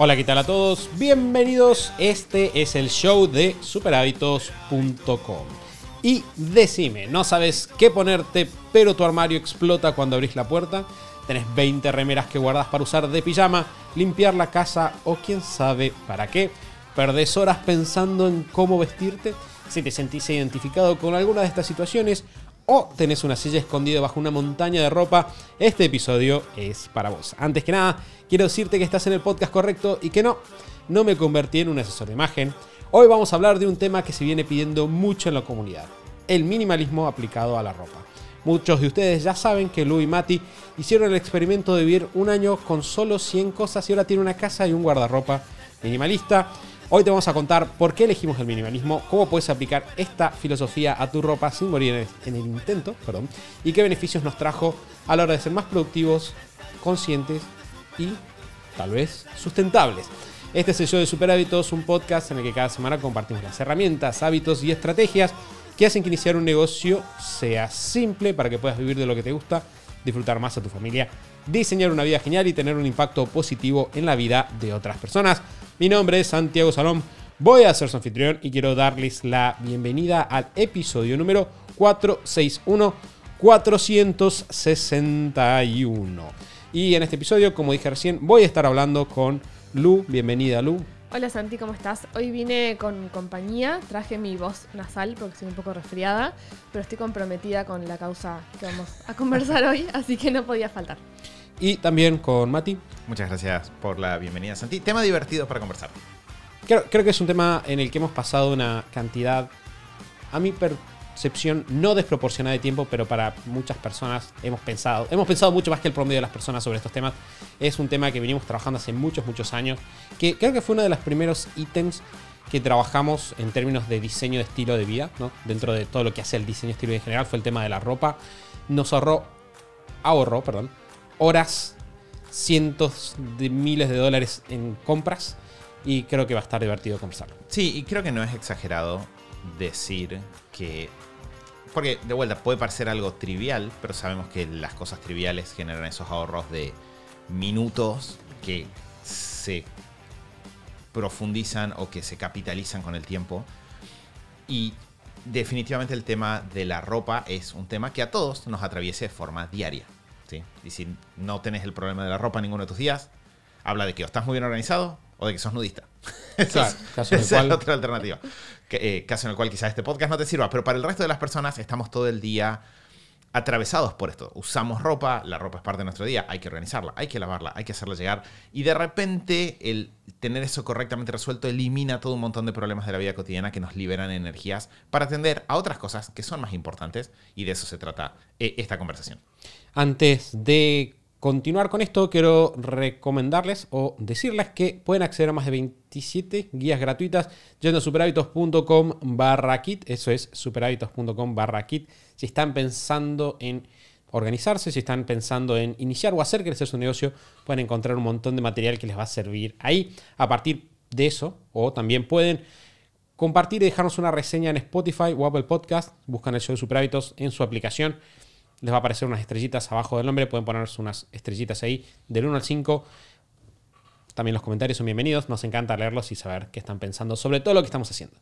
Hola, ¿qué tal a todos? Bienvenidos. Este es el show de superhábitos.com. Y decime, ¿no sabes qué ponerte, pero tu armario explota cuando abrís la puerta? ¿Tenés 20 remeras que guardas para usar de pijama, limpiar la casa o quién sabe para qué? ¿Perdés horas pensando en cómo vestirte? Si te sentís identificado con alguna de estas situaciones, o tenés una silla escondida bajo una montaña de ropa, este episodio es para vos. Antes que nada, quiero decirte que estás en el podcast correcto y que no, no me convertí en un asesor de imagen. Hoy vamos a hablar de un tema que se viene pidiendo mucho en la comunidad, el minimalismo aplicado a la ropa. Muchos de ustedes ya saben que Lou y Mati hicieron el experimento de vivir un año con solo 100 cosas y ahora tienen una casa y un guardarropa minimalista. Hoy te vamos a contar por qué elegimos el minimalismo, cómo puedes aplicar esta filosofía a tu ropa sin morir en el intento, perdón, y qué beneficios nos trajo a la hora de ser más productivos, conscientes y tal vez sustentables. Este es el show de Super Hábitos, un podcast en el que cada semana compartimos las herramientas, hábitos y estrategias que hacen que iniciar un negocio sea simple para que puedas vivir de lo que te gusta, disfrutar más a tu familia, diseñar una vida genial y tener un impacto positivo en la vida de otras personas. Mi nombre es Santiago Salom, voy a ser su anfitrión y quiero darles la bienvenida al episodio número 461 461. Y en este episodio, como dije recién, voy a estar hablando con Lu. Bienvenida, Lu. Hola Santi, ¿cómo estás? Hoy vine con compañía, traje mi voz nasal porque estoy un poco resfriada, pero estoy comprometida con la causa que vamos a conversar hoy, así que no podía faltar y también con Mati. Muchas gracias por la bienvenida, Santi. Tema divertido para conversar. Creo, que es un tema en el que hemos pasado una cantidad, a mi percepción, no desproporcionada de tiempo, pero para muchas personas hemos pensado, hemos pensado mucho más que el promedio de las personas sobre estos temas. Es un tema que venimos trabajando hace muchos, muchos años, que creo que fue uno de los primeros ítems que trabajamos en términos de diseño de estilo de vida, ¿no? dentro de todo lo que hace el diseño de estilo de vida en general, fue el tema de la ropa. Nos ahorró, ahorró, perdón, horas, cientos de miles de dólares en compras y creo que va a estar divertido conversarlo. Sí, y creo que no es exagerado decir que... Porque de vuelta puede parecer algo trivial, pero sabemos que las cosas triviales generan esos ahorros de minutos que se profundizan o que se capitalizan con el tiempo. Y definitivamente el tema de la ropa es un tema que a todos nos atraviesa de forma diaria. Y si no tenés el problema de la ropa en ninguno de tus días, habla de que o estás muy bien organizado o de que sos nudista. Esa es la otra alternativa. Eh, caso en el cual quizás este podcast no te sirva, pero para el resto de las personas estamos todo el día atravesados por esto. Usamos ropa, la ropa es parte de nuestro día, hay que organizarla, hay que lavarla, hay que hacerla llegar. Y de repente el tener eso correctamente resuelto elimina todo un montón de problemas de la vida cotidiana que nos liberan energías para atender a otras cosas que son más importantes y de eso se trata eh, esta conversación. Antes de continuar con esto, quiero recomendarles o decirles que pueden acceder a más de 27 guías gratuitas yendo a superhábitos.com barra kit. Eso es superhábitos.com barra kit. Si están pensando en organizarse, si están pensando en iniciar o hacer crecer su negocio, pueden encontrar un montón de material que les va a servir ahí. A partir de eso, o también pueden compartir y dejarnos una reseña en Spotify o Apple Podcast. Buscan el show de Superhábitos en su aplicación les va a aparecer unas estrellitas abajo del nombre, pueden ponerse unas estrellitas ahí del 1 al 5. También los comentarios son bienvenidos, nos encanta leerlos y saber qué están pensando sobre todo lo que estamos haciendo.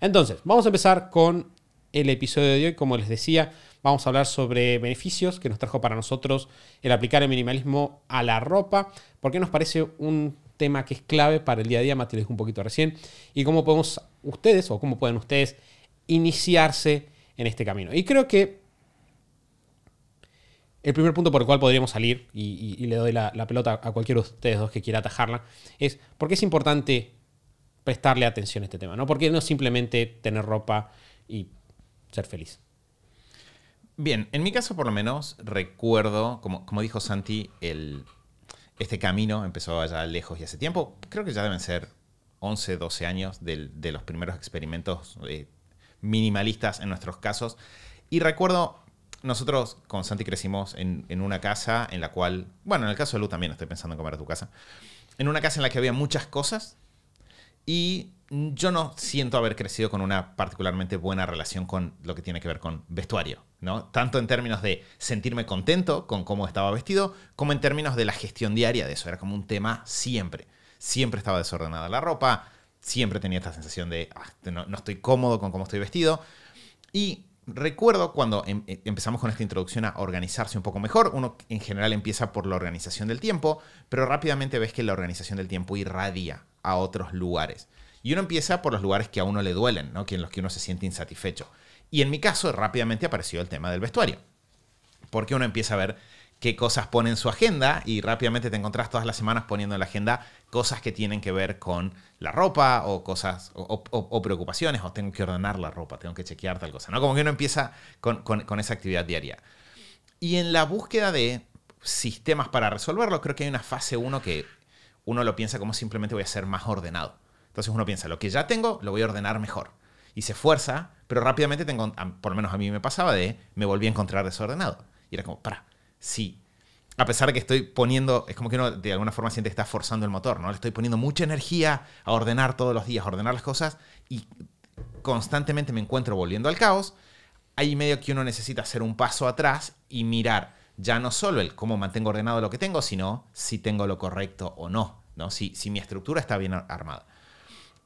Entonces, vamos a empezar con el episodio de hoy. Como les decía, vamos a hablar sobre beneficios que nos trajo para nosotros el aplicar el minimalismo a la ropa, porque nos parece un tema que es clave para el día a día, Mati dijo un poquito recién, y cómo podemos ustedes o cómo pueden ustedes iniciarse en este camino. Y creo que el primer punto por el cual podríamos salir, y, le doy la, pelota a cualquiera de ustedes dos que quiera atajarla, es por qué es importante prestarle atención a este tema, ¿no? Porque no simplemente tener ropa y ser feliz. Bien, en mi caso por lo menos recuerdo, como, como dijo Santi, el, este camino empezó allá lejos y hace tiempo, creo que ya deben ser 11, 12 años de, los primeros experimentos eh, minimalistas en nuestros casos. Y recuerdo nosotros con Santi crecimos en, una casa en la cual, bueno, en el caso de Lu también estoy pensando en comer a tu casa, en una casa en la que había muchas cosas y yo no siento haber crecido con una particularmente buena relación con lo que tiene que ver con vestuario, ¿no? Tanto en términos de sentirme contento con cómo estaba vestido, como en términos de la gestión diaria de eso. Era como un tema siempre. Siempre estaba desordenada la ropa, siempre tenía esta sensación de ah, no estoy cómodo con cómo estoy vestido. Y recuerdo cuando em, eh, empezamos con esta introducción a organizarse un poco mejor, uno en general empieza por la organización del tiempo, pero rápidamente ves que la organización del tiempo irradia a otros lugares. Y uno empieza por los lugares que a uno le duelen, que en los que uno se siente insatisfecho. Y en mi caso rápidamente apareció el tema del vestuario, porque uno empieza a ver qué cosas pone en su agenda y rápidamente te encontrás todas las semanas poniendo en la agenda cosas que tienen que ver con la ropa o cosas o, preocupaciones o tengo que ordenar la ropa, tengo que chequear tal cosa, ¿no? Como que uno empieza con, esa actividad diaria. Y en la búsqueda de sistemas para resolverlo, creo que hay una fase uno que uno lo piensa como simplemente voy a ser más ordenado. Entonces uno piensa, lo que ya tengo lo voy a ordenar mejor. Y se esfuerza, pero rápidamente, tengo, por lo menos a mí me pasaba de, me volví a encontrar desordenado. Y era como, para, sí. A pesar de que estoy poniendo, es como que uno de alguna forma siente que está forzando el motor, ¿no? Le estoy poniendo mucha energía a ordenar todos los días, a ordenar las cosas y constantemente me encuentro volviendo al caos. Hay medio que uno necesita hacer un paso atrás y mirar ya no solo el cómo mantengo ordenado lo que tengo, sino si tengo lo correcto o no, ¿no? Si, si mi estructura está bien armada.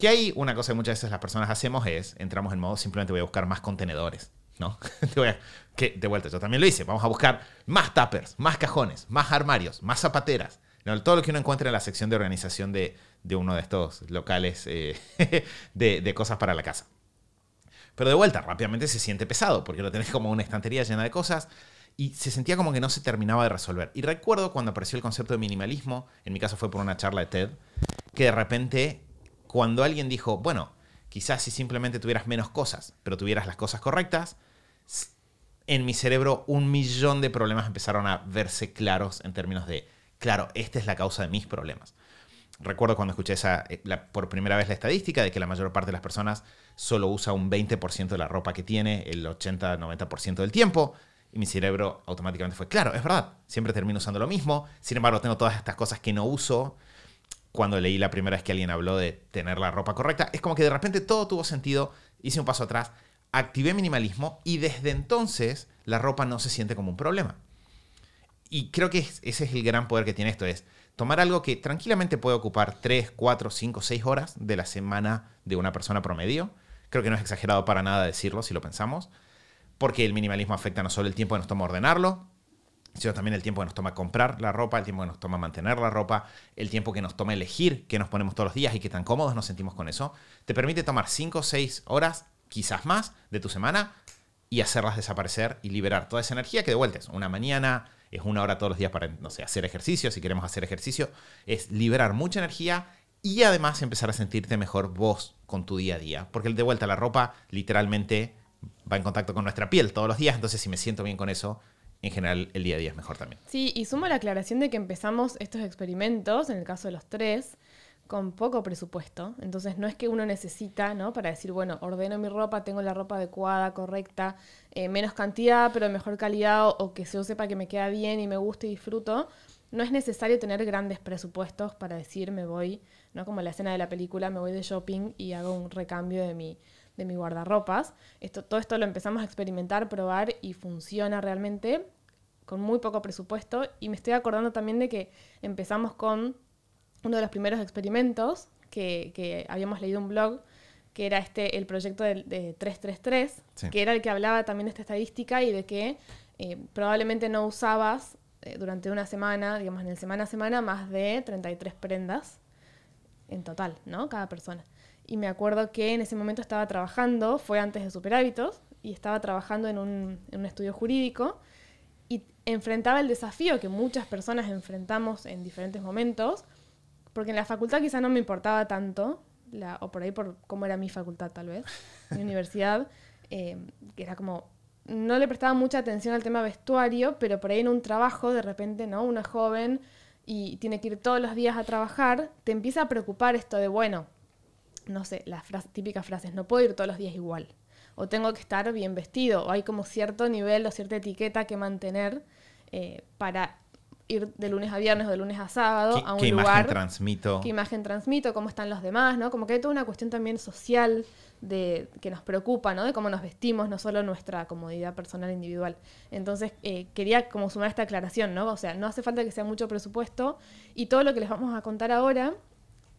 Que hay una cosa que muchas veces las personas hacemos es, entramos en modo simplemente voy a buscar más contenedores, ¿no? que de vuelta yo también lo hice, vamos a buscar más tuppers, más cajones, más armarios, más zapateras, todo lo que uno encuentra en la sección de organización de, uno de estos locales eh, de, de cosas para la casa. Pero de vuelta, rápidamente se siente pesado, porque lo tenés como una estantería llena de cosas y se sentía como que no se terminaba de resolver. Y recuerdo cuando apareció el concepto de minimalismo, en mi caso fue por una charla de TED, que de repente cuando alguien dijo, bueno, quizás si simplemente tuvieras menos cosas, pero tuvieras las cosas correctas, en mi cerebro un millón de problemas empezaron a verse claros en términos de, claro, esta es la causa de mis problemas. Recuerdo cuando escuché esa, eh, por primera vez la estadística de que la mayor parte de las personas solo usa un 20% de la ropa que tiene el 80-90% del tiempo. Y mi cerebro automáticamente fue, claro, es verdad, siempre termino usando lo mismo. Sin embargo, tengo todas estas cosas que no uso. Cuando leí la primera vez que alguien habló de tener la ropa correcta, es como que de repente todo tuvo sentido. Hice un paso atrás, activé minimalismo y desde entonces la ropa no se siente como un problema. Y creo que ese es el gran poder que tiene esto, es tomar algo que tranquilamente puede ocupar 3, 4, 5, 6 horas de la semana de una persona promedio. Creo que no es exagerado para nada decirlo si lo pensamos, porque el minimalismo afecta no solo el tiempo que nos toma ordenarlo, sino también el tiempo que nos toma comprar la ropa, el tiempo que nos toma mantener la ropa, el tiempo que nos toma elegir qué nos ponemos todos los días y qué tan cómodos nos sentimos con eso. Te permite tomar 5 o 6 horas quizás más, de tu semana y hacerlas desaparecer y liberar toda esa energía que de vuelta es una mañana, es una hora todos los días para, no sé, hacer ejercicio, si queremos hacer ejercicio, es liberar mucha energía y además empezar a sentirte mejor vos con tu día a día, porque el de vuelta la ropa literalmente va en contacto con nuestra piel todos los días, entonces si me siento bien con eso, en general el día a día es mejor también. Sí, y sumo la aclaración de que empezamos estos experimentos, en el caso de los tres, con poco presupuesto. Entonces no es que uno necesita, ¿no? Para decir, bueno, ordeno mi ropa, tengo la ropa adecuada, correcta, eh, menos cantidad, pero mejor calidad, o, que yo sepa que me queda bien y me guste y disfruto. No es necesario tener grandes presupuestos para decir, me voy, ¿no? Como la escena de la película, me voy de shopping y hago un recambio de mi, de mi guardarropas. Esto, todo esto lo empezamos a experimentar, probar y funciona realmente con muy poco presupuesto. Y me estoy acordando también de que empezamos con uno de los primeros experimentos que, habíamos leído un blog, que era este, el proyecto de, de 333, que era el que hablaba también de esta estadística y de que eh, probablemente no usabas eh, durante una semana, digamos en el semana a semana, más de 33 prendas en total, ¿no? Cada persona. Y me acuerdo que en ese momento estaba trabajando, fue antes de Superhábitos, y estaba trabajando en un estudio jurídico y enfrentaba el desafío que muchas personas enfrentamos en diferentes momentos, porque en la facultad quizá no me importaba tanto, o por ahí por cómo era mi facultad tal vez, mi universidad, em, que era como, no le prestaba mucha atención al tema vestuario, pero por ahí en un trabajo, de repente, ¿no? Una joven y tiene que ir todos los días a trabajar, te empieza a preocupar esto de, bueno, no sé, las típicas frases, no puedo ir todos los días igual, o tengo que estar bien vestido, o hay como cierto nivel o cierta etiqueta que mantener eh, para ir de lunes a viernes o de lunes a sábado a un ¿qué lugar. ¿Qué imagen transmito? ¿Qué imagen transmito? ¿Cómo están los demás? ¿no? Como que hay toda una cuestión también social de, que nos preocupa, ¿no? De cómo nos vestimos, no solo nuestra comodidad personal e individual. Entonces, eh, quería como sumar esta aclaración, ¿no? O sea, no hace falta que sea mucho presupuesto y todo lo que les vamos a contar ahora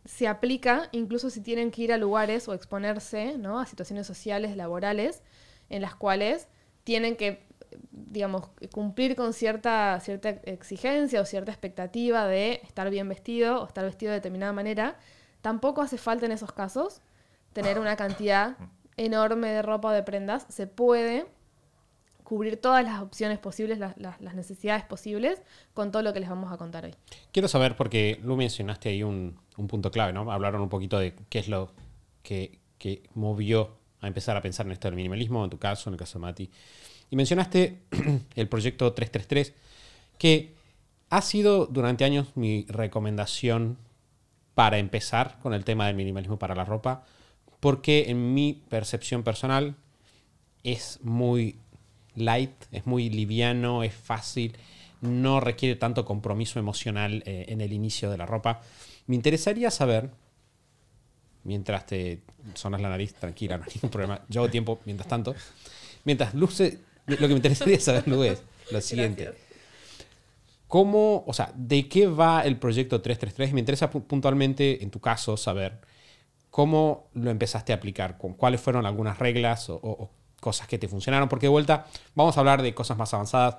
se aplica incluso si tienen que ir a lugares o exponerse, ¿no? A situaciones sociales, laborales, en las cuales tienen que digamos, cumplir con cierta, cierta exigencia o cierta expectativa de estar bien vestido o estar vestido de determinada manera, tampoco hace falta en esos casos tener una cantidad enorme de ropa o de prendas. Se puede cubrir todas las opciones posibles, las, necesidades posibles, con todo lo que les vamos a contar hoy. Quiero saber, porque lo mencionaste ahí un, punto clave, ¿no? Hablaron un poquito de qué es lo que, que movió a empezar a pensar en esto del minimalismo, en tu caso, en el caso de Mati. Y mencionaste el proyecto 333, que ha sido durante años mi recomendación para empezar con el tema del minimalismo para la ropa, porque en mi percepción personal es muy light, es muy liviano, es fácil, no requiere tanto compromiso emocional eh, en el inicio de la ropa. Me interesaría saber, mientras te sonas la nariz, tranquila, no hay ningún problema, yo hago tiempo mientras tanto, mientras luce lo que me interesaría saber es lo siguiente. o sea, de qué va el proyecto 333? Me interesa puntualmente, en tu caso, saber cómo lo empezaste a aplicar, cuáles fueron algunas reglas o, cosas que te funcionaron, porque de vuelta vamos a hablar de cosas más avanzadas.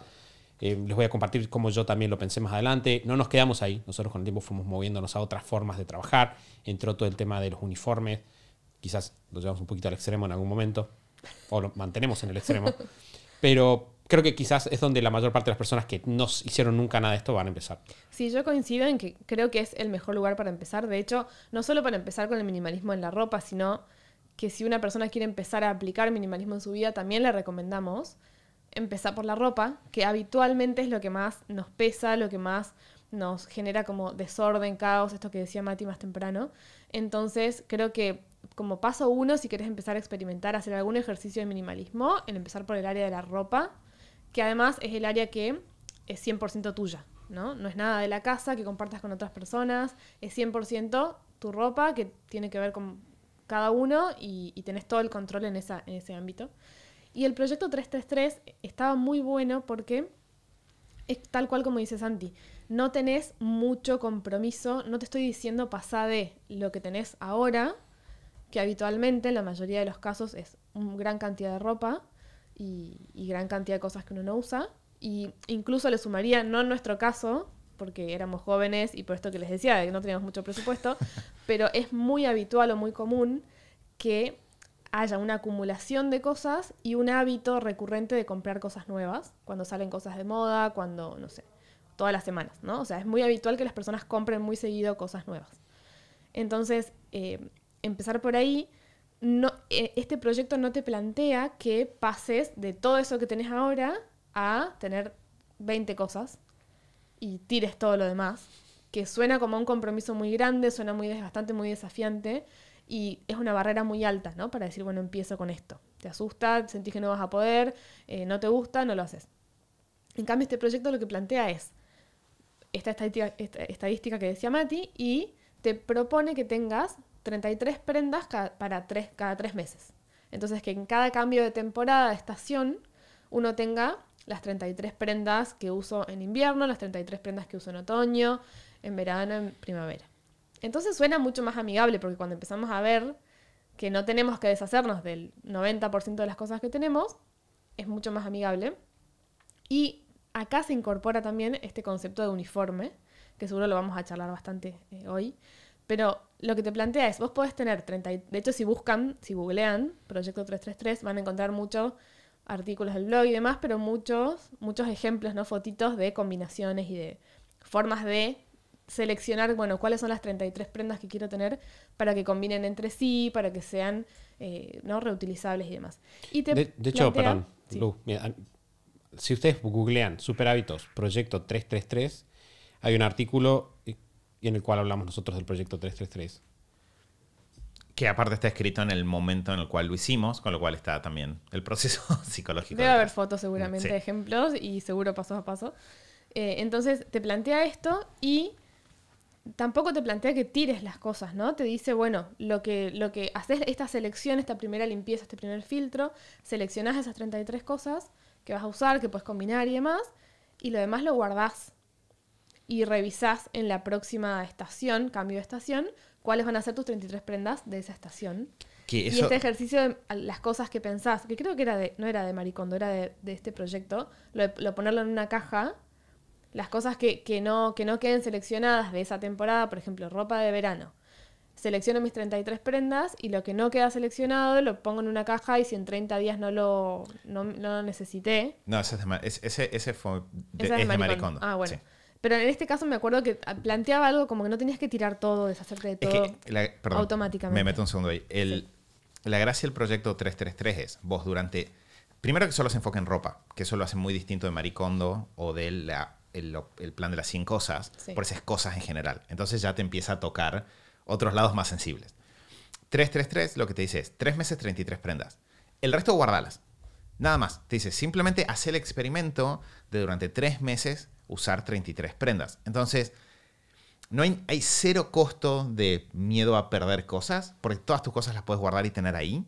Eh, les voy a compartir cómo yo también lo pensé más adelante. No nos quedamos ahí. Nosotros con el tiempo fuimos moviéndonos a otras formas de trabajar. Entró todo el tema de los uniformes. Quizás lo llevamos un poquito al extremo en algún momento. O lo mantenemos en el extremo. Pero creo que quizás es donde la mayor parte de las personas que no hicieron nunca nada de esto van a empezar. Sí, yo coincido en que creo que es el mejor lugar para empezar. De hecho, no solo para empezar con el minimalismo en la ropa, sino que si una persona quiere empezar a aplicar minimalismo en su vida, también le recomendamos empezar por la ropa, que habitualmente es lo que más nos pesa, lo que más nos genera como desorden, caos, esto que decía Mati más temprano. Entonces, creo que como paso uno, si querés empezar a experimentar, hacer algún ejercicio de minimalismo, en empezar por el área de la ropa, que además es el área que es 100% tuya, ¿no? No es nada de la casa que compartas con otras personas, es 100% tu ropa que tiene que ver con cada uno y, tenés todo el control en, ese ámbito. Y el proyecto 333 estaba muy bueno porque es tal cual como dice Santi, no tenés mucho compromiso, no te estoy diciendo pasá de lo que tenés ahora que habitualmente en la mayoría de los casos es una gran cantidad de ropa y, gran cantidad de cosas que uno no usa. Y incluso le sumaría, no en nuestro caso, porque éramos jóvenes y por esto que les decía, de que no teníamos mucho presupuesto, pero es muy habitual o muy común que haya una acumulación de cosas y un hábito recurrente de comprar cosas nuevas, cuando salen cosas de moda, cuando, no sé, todas las semanas, ¿no? O sea, es muy habitual que las personas compren muy seguido cosas nuevas. Entonces, eh, empezar por ahí, no, eh, este proyecto no te plantea que pases de todo eso que tenés ahora a tener 20 cosas y tires todo lo demás, que suena como un compromiso muy grande, suena muy desgastante, muy desafiante y es una barrera muy alta, ¿no? Para decir, bueno, empiezo con esto. Te asusta, sentís que no vas a poder, eh, no te gusta, no lo haces. En cambio, este proyecto lo que plantea es esta estadística, esta estadística que decía Mati y te propone que tengas 33 prendas cada, para tres, cada tres meses. Entonces, que en cada cambio de temporada, de estación, uno tenga las 33 prendas que uso en invierno, las 33 prendas que uso en otoño, en verano, en primavera. Entonces suena mucho más amigable porque cuando empezamos a ver que no tenemos que deshacernos del 90% de las cosas que tenemos, es mucho más amigable. Y acá se incorpora también este concepto de uniforme, que seguro lo vamos a charlar bastante eh, hoy, pero lo que te plantea es, vos podés tener 30... de hecho, si buscan, si googlean Proyecto 333, van a encontrar muchos artículos del blog y demás, pero muchos, muchos ejemplos, ¿no? Fotitos de combinaciones y de formas de seleccionar, bueno, cuáles son las 33 prendas que quiero tener para que combinen entre sí, para que sean, eh, ¿no? Reutilizables y demás. Y te de, hecho, perdón, Lu, si ustedes googlean Super Hábitos Proyecto 333, hay un artículo y en el cual hablamos nosotros del proyecto 333. Que aparte está escrito en el momento en el cual lo hicimos, con lo cual está también el proceso psicológico. Debe haber fotos seguramente, de ejemplos y seguro paso a paso. Eh, entonces te plantea esto y tampoco te plantea que tires las cosas, ¿no? Te dice, bueno, lo que, lo que haces, esta selección, esta primera limpieza, este primer filtro, seleccionás esas 33 cosas que vas a usar, que puedes combinar y demás, y lo demás lo guardás y revisás en la próxima estación, cambio de estación, cuáles van a ser tus 33 prendas de esa estación. Y este ejercicio de las cosas que pensás, que creo que era de, no era de Maricondo, era de, este proyecto, lo, ponerlo en una caja, las cosas que, que, no, que no queden seleccionadas de esa temporada, por ejemplo, ropa de verano. Selecciono mis 33 prendas y lo que no queda seleccionado lo pongo en una caja y si en 30 días no lo, no, necesité. No, ese, es de, ese, es Maricondo. Ah, bueno. Pero en este caso me acuerdo que planteaba algo como que no tenías que tirar todo, deshacerte de todo automáticamente. Me meto un segundo ahí. El, La gracia del proyecto 333 es vos durante... Primero que solo se enfoca en ropa, que eso lo hace muy distinto de Maricondo o del plan de las 100 cosas, por esas cosas en general. Entonces ya te empieza a tocar otros lados más sensibles. 333 lo que te dice es 3 meses 33 prendas. El resto guardalas. Nada más. Te dice simplemente haz el experimento de durante tres meses usar 33 prendas. Entonces, no hay, cero costo de miedo a perder cosas, porque todas tus cosas las puedes guardar y tener ahí.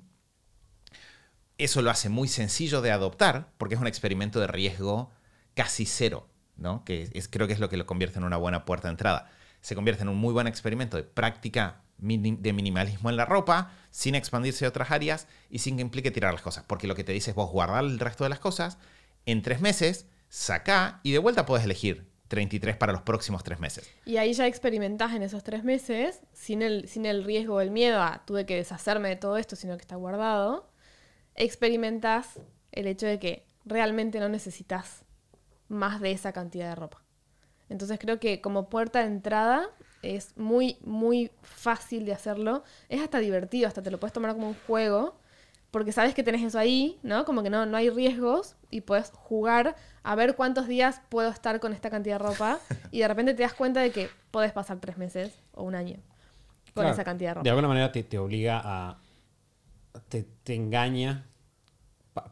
Eso lo hace muy sencillo de adoptar, porque es un experimento de riesgo casi cero, ¿no? Que creo que es lo que lo convierte en una buena puerta de entrada. Se convierte en un muy buen experimento de práctica de minimalismo en la ropa, sin expandirse a otras áreas y sin que implique tirar las cosas. Porque lo que te dice es vos guardar el resto de las cosas, en tres meses sacá y de vuelta podés elegir 33 para los próximos tres meses. Y ahí ya experimentás en esos tres meses, sin el, riesgo o el miedo a tuve que deshacerme de todo esto, sino que está guardado, experimentás el hecho de que realmente no necesitas más de esa cantidad de ropa. Entonces creo que como puerta de entrada es muy, muy fácil de hacerlo. Es hasta divertido, hasta te lo puedes tomar como un juego porque sabes que tenés eso ahí, ¿no? Como que no, no hay riesgos y puedes jugar a ver cuántos días puedo estar con esta cantidad de ropa y de repente te das cuenta de que puedes pasar tres meses o un año con esa cantidad de ropa. De alguna manera te, obliga a... te, engaña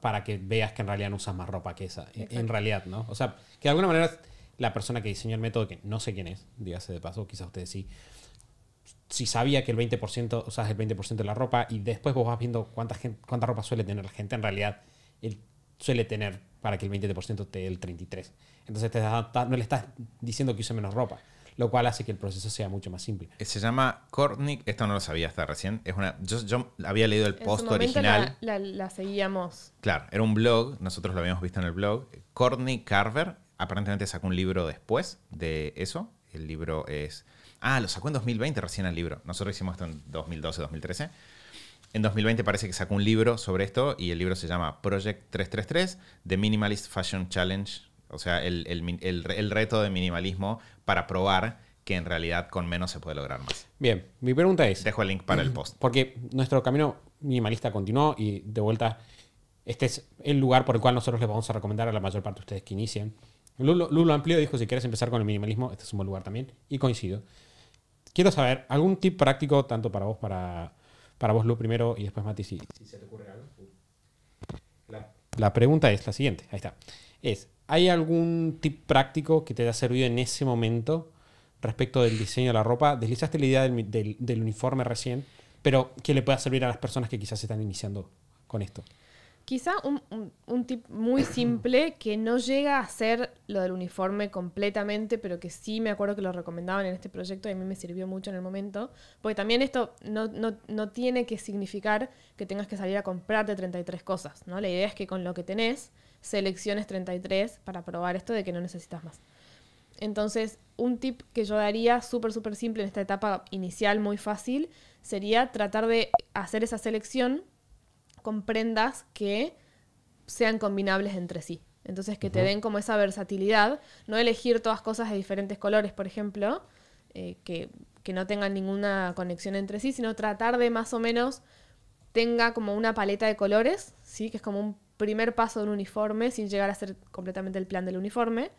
para que veas que en realidad no usas más ropa que esa. E, en, en, realidad, ¿no? O sea, que de alguna manera la persona que diseñó el método, que no sé quién es, dígase de paso, quizás ustedes sí, si sabía que el 20% usas el 20% de la ropa y después vos vas viendo cuánta, gente, cuánta ropa suele tener la gente, en realidad él suele tener para que el 20% te dé el 33%. Entonces te no le estás diciendo que use menos ropa, lo cual hace que el proceso sea mucho más simple. Eh, se llama Courtney, esto no lo sabía hasta recién, es una, yo, yo había leído el post original. La, seguíamos. Claro, era un blog, nosotros lo habíamos visto en el blog. Courtney Carver aparentemente sacó un libro después de eso, el libro es... Ah, lo sacó en 2020 recién el libro. Nosotros hicimos esto en 2012, 2013. En 2020 parece que sacó un libro sobre esto y el libro se llama Project 333, The Minimalist Fashion Challenge, o sea, el, el, el, reto de minimalismo para probar que en realidad con menos se puede lograr más. Bien, mi pregunta es... Dejo el link para el post. Porque nuestro camino minimalista continuó y de vuelta, este es el lugar por el cual nosotros les vamos a recomendar a la mayor parte de ustedes que inicien. Lulo, Lulo Amplio dijo, si quieres empezar con el minimalismo, este es un buen lugar también, y coincido quiero saber algún tip práctico, tanto para vos, para, para vos, Lu, primero, y después, Mati, si, se te ocurre algo. La, pregunta es la siguiente, ahí está. Es, ¿hay algún tip práctico que te haya servido en ese momento respecto del diseño de la ropa? Deslizaste la idea del, del uniforme recién, pero que le pueda servir a las personas que quizás se están iniciando con esto. Quizá un, tip muy simple que no llega a ser lo del uniforme completamente, pero que sí me acuerdo que lo recomendaban en este proyecto y a mí me sirvió mucho en el momento, porque también esto no, no tiene que significar que tengas que salir a comprarte 33 cosas, ¿no? La idea es que con lo que tenés selecciones 33 para probar esto de que no necesitas más. Entonces, un tip que yo daría súper, súper simple en esta etapa inicial, muy fácil, sería tratar de hacer esa selección comprendas que sean combinables entre sí. Entonces, que te den como esa versatilidad, no elegir todas cosas de diferentes colores, por ejemplo, eh, que, no tengan ninguna conexión entre sí, sino tratar de más o menos tenga como una paleta de colores, ¿sí? que es como un primer paso de un uniforme, sin llegar a ser completamente el plan del uniforme.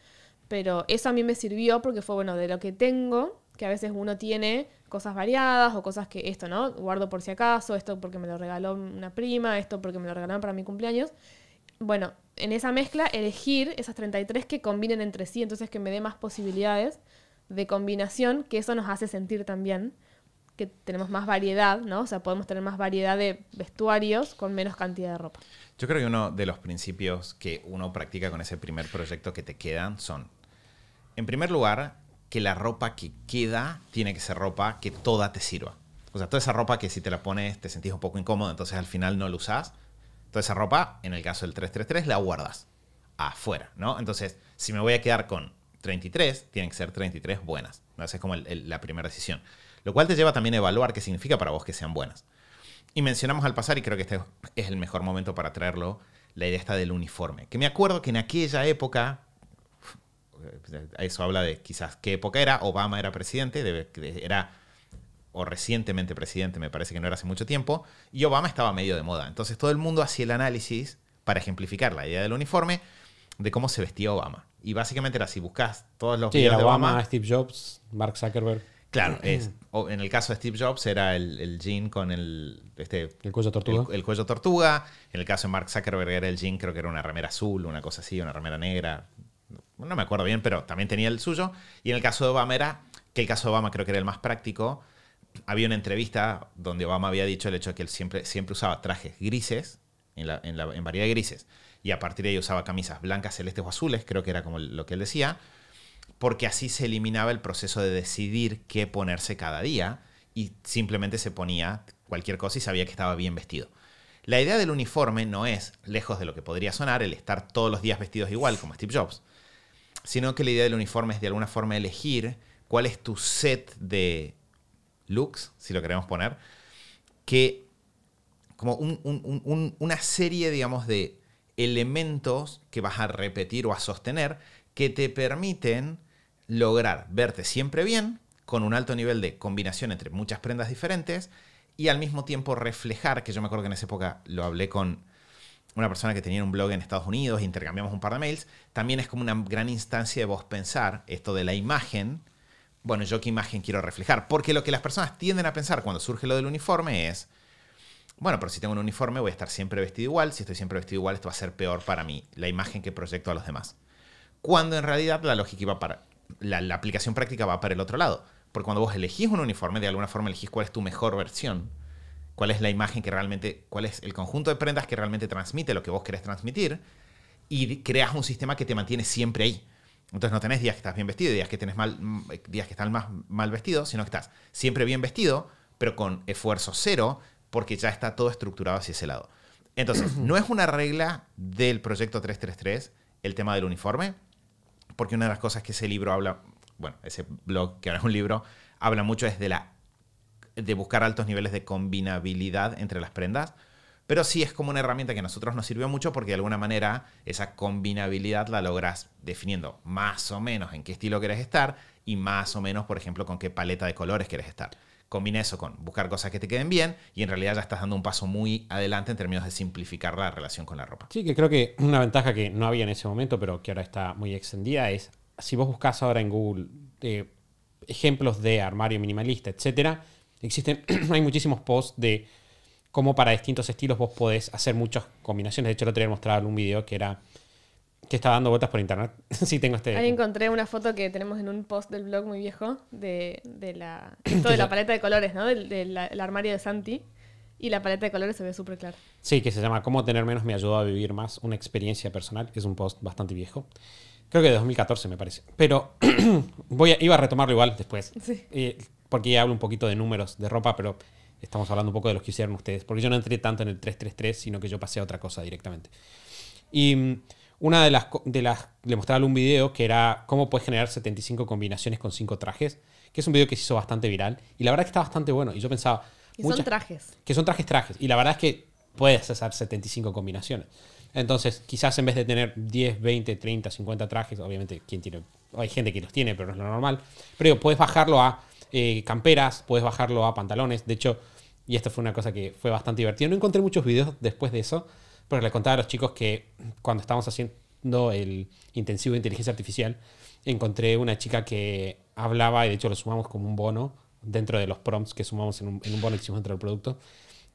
Pero eso a mí me sirvió porque fue, bueno, de lo que tengo, que a veces uno tiene cosas variadas o cosas que esto, ¿no? Guardo por si acaso, esto porque me lo regaló una prima, esto porque me lo regalaron para mi cumpleaños. Bueno, en esa mezcla elegir esas 33 que combinen entre sí, entonces que me dé más posibilidades de combinación, que eso nos hace sentir también que tenemos más variedad, ¿no? O sea, podemos tener más variedad de vestuarios con menos cantidad de ropa. Yo creo que uno de los principios que uno practica con ese primer proyecto que te quedan son, en primer lugar, que la ropa que queda tiene que ser ropa que toda te sirva. O sea, toda esa ropa que si te la pones te sentís un poco incómodo, entonces al final no la usás. Toda esa ropa, en el caso del 333, la guardas afuera, ¿no? Entonces, si me voy a quedar con 33, tienen que ser 33 buenas. ¿no? Esa es como la primera decisión. Lo cual te lleva también a evaluar qué significa para vos que sean buenas. Y mencionamos al pasar, y creo que este es el mejor momento para traerlo, la idea está del uniforme. Que me acuerdo que en aquella época, eh, eso habla de quizás qué época era, Obama era presidente, era o recientemente presidente, me parece que no era hace mucho tiempo, y Obama estaba medio de moda. Entonces todo el mundo hacía el análisis para ejemplificar la idea del uniforme de cómo se vestía Obama. Y básicamente era si buscas todos los sí, Obama, Steve Jobs, Mark Zuckerberg. Claro, en el caso de Steve Jobs era el, jean con el, este, el cuello tortuga. El, el, cuello tortuga. En el caso de Mark Zuckerberg era el jean, creo que era una remera azul, una cosa así, una remera negra, no me acuerdo bien, pero también tenía el suyo. Y en el caso de Obama era, que el caso de Obama creo que era el más práctico, había una entrevista donde Obama había dicho el hecho de que él siempre, siempre usaba trajes grises, en, en variedad de grises, y a partir de ahí usaba camisas blancas, celestes o azules, creo que era como lo que él decía, porque así se eliminaba el proceso de decidir qué ponerse cada día y simplemente se ponía cualquier cosa y sabía que estaba bien vestido. La idea del uniforme no es, lejos de lo que podría sonar, el estar todos los días vestidos igual como Steve Jobs, sino que la idea del uniforme es de alguna forma elegir cuál es tu set de looks, si lo queremos poner, que como una serie, digamos, de elementos que vas a repetir o a sostener que te permiten lograr verte siempre bien, con un alto nivel de combinación entre muchas prendas diferentes y al mismo tiempo reflejar, que yo me acuerdo que en esa época lo hablé con una persona que tenía un blog en Estados Unidos, intercambiamos un par de mails, también es como una gran instancia de vos pensar esto de la imagen. Bueno, yo qué imagen quiero reflejar. Porque lo que las personas tienden a pensar cuando surge lo del uniforme es, bueno, pero si tengo un uniforme voy a estar siempre vestido igual, si estoy siempre vestido igual esto va a ser peor para mí, la imagen que proyecto a los demás. Cuando en realidad la lógica iba para, la aplicación práctica va para el otro lado. Porque cuando vos elegís un uniforme, de alguna forma elegís cuál es tu mejor versión cuál es la imagen que realmente, cuál es el conjunto de prendas que realmente transmite lo que vos querés transmitir y creas un sistema que te mantiene siempre ahí. Entonces no tenés días que estás bien vestido, días que tenés mal, días que estás más mal vestido, sino que estás siempre bien vestido, pero con esfuerzo cero, porque ya está todo estructurado hacia ese lado. Entonces, no es una regla del proyecto 333 el tema del uniforme, porque una de las cosas que ese libro habla, bueno, ese blog que ahora es un libro, habla mucho es de la de buscar altos niveles de combinabilidad entre las prendas, pero sí es como una herramienta que a nosotros nos sirvió mucho porque de alguna manera esa combinabilidad la logras definiendo más o menos en qué estilo quieres estar y más o menos, por ejemplo, con qué paleta de colores quieres estar. Combina eso con buscar cosas que te queden bien y en realidad ya estás dando un paso muy adelante en términos de simplificar la relación con la ropa. Sí, que creo que una ventaja que no había en ese momento, pero que ahora está muy extendida, es si vos buscas ahora en Google eh, ejemplos de armario minimalista, etcétera, Existen, hay muchísimos posts de cómo para distintos estilos vos podés hacer muchas combinaciones. De hecho, lo tenía mostrado en un video que era que estaba dando vueltas por internet. sí, tengo este. Ahí encontré una foto que tenemos en un post del blog muy viejo de, la, de la paleta de colores, ¿no? Del de armario de Santi. Y la paleta de colores se ve súper claro Sí, que se llama Cómo tener menos me ayudó a vivir más, una experiencia personal. Es un post bastante viejo. Creo que de 2014 me parece. Pero voy a, iba a retomarlo igual después. Sí. Eh, porque ya hablo un poquito de números, de ropa, pero estamos hablando un poco de los que hicieron ustedes, porque yo no entré tanto en el 333, sino que yo pasé a otra cosa directamente. Y mm, una de las, de las le mostraba un video que era cómo puedes generar 75 combinaciones con 5 trajes, que es un video que se hizo bastante viral y la verdad que está bastante bueno y yo pensaba... Que son trajes. Que son trajes, trajes. Y la verdad es que puedes hacer 75 combinaciones. Entonces, quizás en vez de tener 10, 20, 30, 50 trajes, obviamente quien tiene, hay gente que los tiene, pero no es lo normal, pero puedes bajarlo a eh, camperas, puedes bajarlo a pantalones. De hecho, y esto fue una cosa que fue bastante divertido, No encontré muchos videos después de eso, pero les contaba a los chicos que cuando estábamos haciendo el intensivo de inteligencia artificial, encontré una chica que hablaba, y de hecho lo sumamos como un bono dentro de los prompts que sumamos en un, bono que hicimos dentro del producto,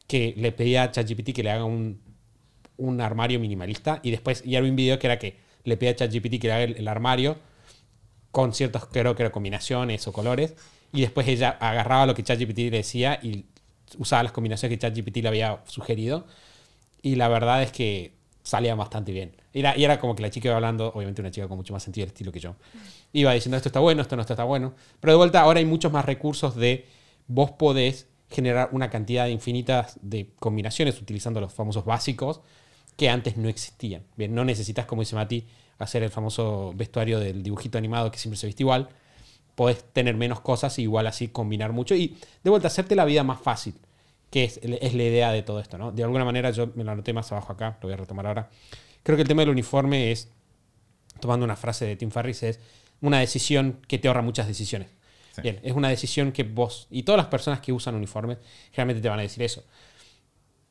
que le pedía a ChatGPT que le haga un, un armario minimalista y después, y había un video que era que le pedía a ChatGPT que le haga el, el armario con ciertas, creo que combinaciones o colores. Y después ella agarraba lo que ChatGPT le decía y usaba las combinaciones que ChatGPT le había sugerido. Y la verdad es que salía bastante bien. Era, y era como que la chica iba hablando, obviamente una chica con mucho más sentido del estilo que yo. Iba diciendo esto está bueno, esto no está, bueno. Pero de vuelta, ahora hay muchos más recursos de vos podés generar una cantidad infinita de combinaciones utilizando los famosos básicos que antes no existían. Bien, no necesitas, como dice Mati, hacer el famoso vestuario del dibujito animado que siempre se viste igual puedes tener menos cosas igual así combinar mucho y de vuelta hacerte la vida más fácil, que es, la idea de todo esto, ¿no? De alguna manera yo me lo anoté más abajo acá, lo voy a retomar ahora. Creo que el tema del uniforme es, tomando una frase de Tim Ferriss, es una decisión que te ahorra muchas decisiones. Bien, es una decisión que vos y todas las personas que usan uniformes generalmente te van a decir eso.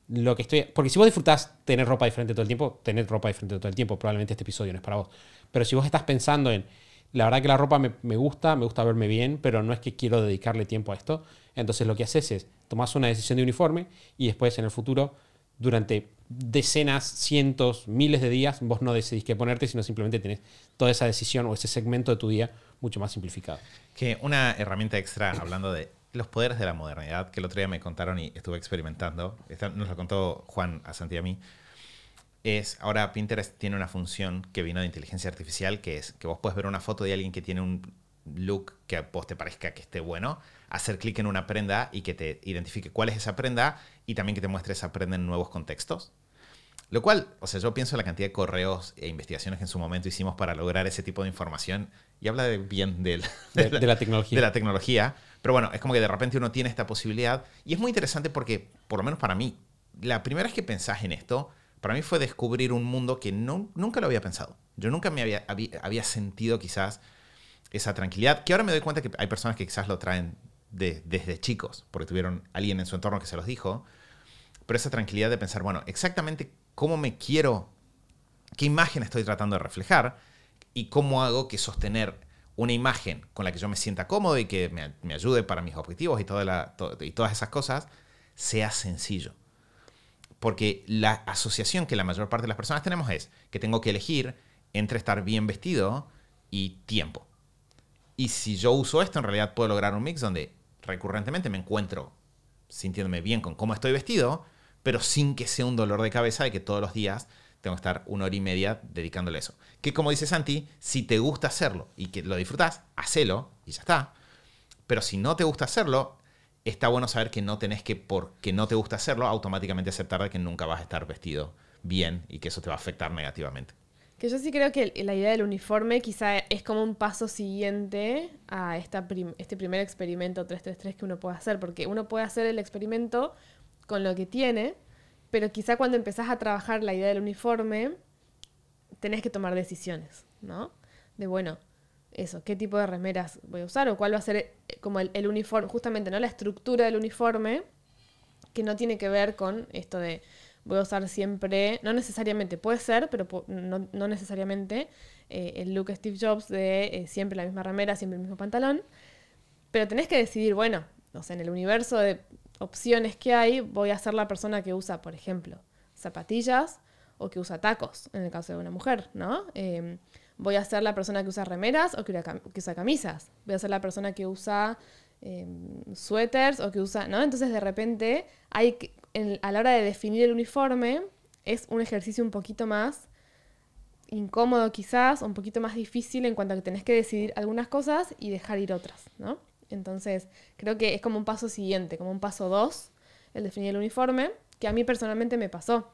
Lo que estoy, porque si vos disfrutás tener ropa diferente todo el tiempo, tener ropa diferente todo el tiempo, probablemente este episodio no es para vos. Pero si vos estás pensando en la verdad que la ropa me, gusta, me gusta verme bien, pero no es que quiero dedicarle tiempo a esto. Entonces lo que haces es, tomas una decisión de uniforme y después en el futuro, durante decenas, cientos, miles de días, vos no decidís qué ponerte, sino simplemente tenés toda esa decisión o ese segmento de tu día mucho más simplificado. Que una herramienta extra, hablando de los poderes de la modernidad, que el otro día me contaron y estuve experimentando, esta nos lo contó Juan a Santi a mí, es, ahora Pinterest tiene una función que vino de inteligencia artificial, que es que vos puedes ver una foto de alguien que tiene un look que a vos te parezca que esté bueno, hacer clic en una prenda y que te identifique cuál es esa prenda y también que te muestre esa prenda en nuevos contextos. Lo cual, o sea, yo pienso en la cantidad de correos e investigaciones que en su momento hicimos para lograr ese tipo de información y habla de bien de la, tecnología. De la tecnología. Pero bueno, es como que de repente uno tiene esta posibilidad y es muy interesante porque, por lo menos para mí, la primera vez que pensás en esto, para mí fue descubrir un mundo que nunca lo había pensado. Yo nunca me había, había, sentido quizás esa tranquilidad, que ahora me doy cuenta que hay personas que quizás lo traen desde chicos, porque tuvieron alguien en su entorno que se los dijo, pero esa tranquilidad de pensar, bueno, exactamente cómo me quiero, qué imagen estoy tratando de reflejar y cómo hago que sostener una imagen con la que yo me sienta cómodo y que me, ayude para mis objetivos y, y todas esas cosas, sea sencillo. Porque la asociación que la mayor parte de las personas tenemos es que tengo que elegir entre estar bien vestido y tiempo. Y si yo uso esto, en realidad puedo lograr un mix donde recurrentemente me encuentro sintiéndome bien con cómo estoy vestido, pero sin que sea un dolor de cabeza de que todos los días tengo que estar una hora y media dedicándole eso. Que como dice Santi, si te gusta hacerlo y que lo disfrutas, hacelo y ya está. Pero si no te gusta hacerlo, está bueno saber que no tenés que, porque no te gusta hacerlo, automáticamente aceptar de que nunca vas a estar vestido bien y que eso te va a afectar negativamente. Que yo sí creo que la idea del uniforme quizá es como un paso siguiente a esta este primer experimento 333 que uno puede hacer, porque uno puede hacer el experimento con lo que tiene, pero quizá cuando empezás a trabajar la idea del uniforme, tenés que tomar decisiones, ¿no? De bueno, eso, qué tipo de remeras voy a usar o cuál va a ser eh, como el, uniforme, justamente, ¿no? La estructura del uniforme, que no tiene que ver con esto de voy a usar siempre, no necesariamente, puede ser, pero no, necesariamente eh, el look Steve Jobs de eh, siempre la misma remera, siempre el mismo pantalón, pero tenés que decidir, bueno, o sea, en el universo de opciones que hay, voy a ser la persona que usa, por ejemplo, zapatillas o que usa tacos, en el caso de una mujer, ¿no? Em, voy a ser la persona que usa remeras o que, usa camisas. Voy a ser la persona que usa em, suéteres o que usa, ¿no? Entonces de repente hay a la hora de definir el uniforme es un ejercicio un poquito más incómodo quizás, un poquito más difícil en cuanto a que tenés que decidir algunas cosas y dejar ir otras, ¿no? Entonces creo que es como un paso siguiente, como un paso dos, el definir el uniforme, que a mí personalmente me pasó.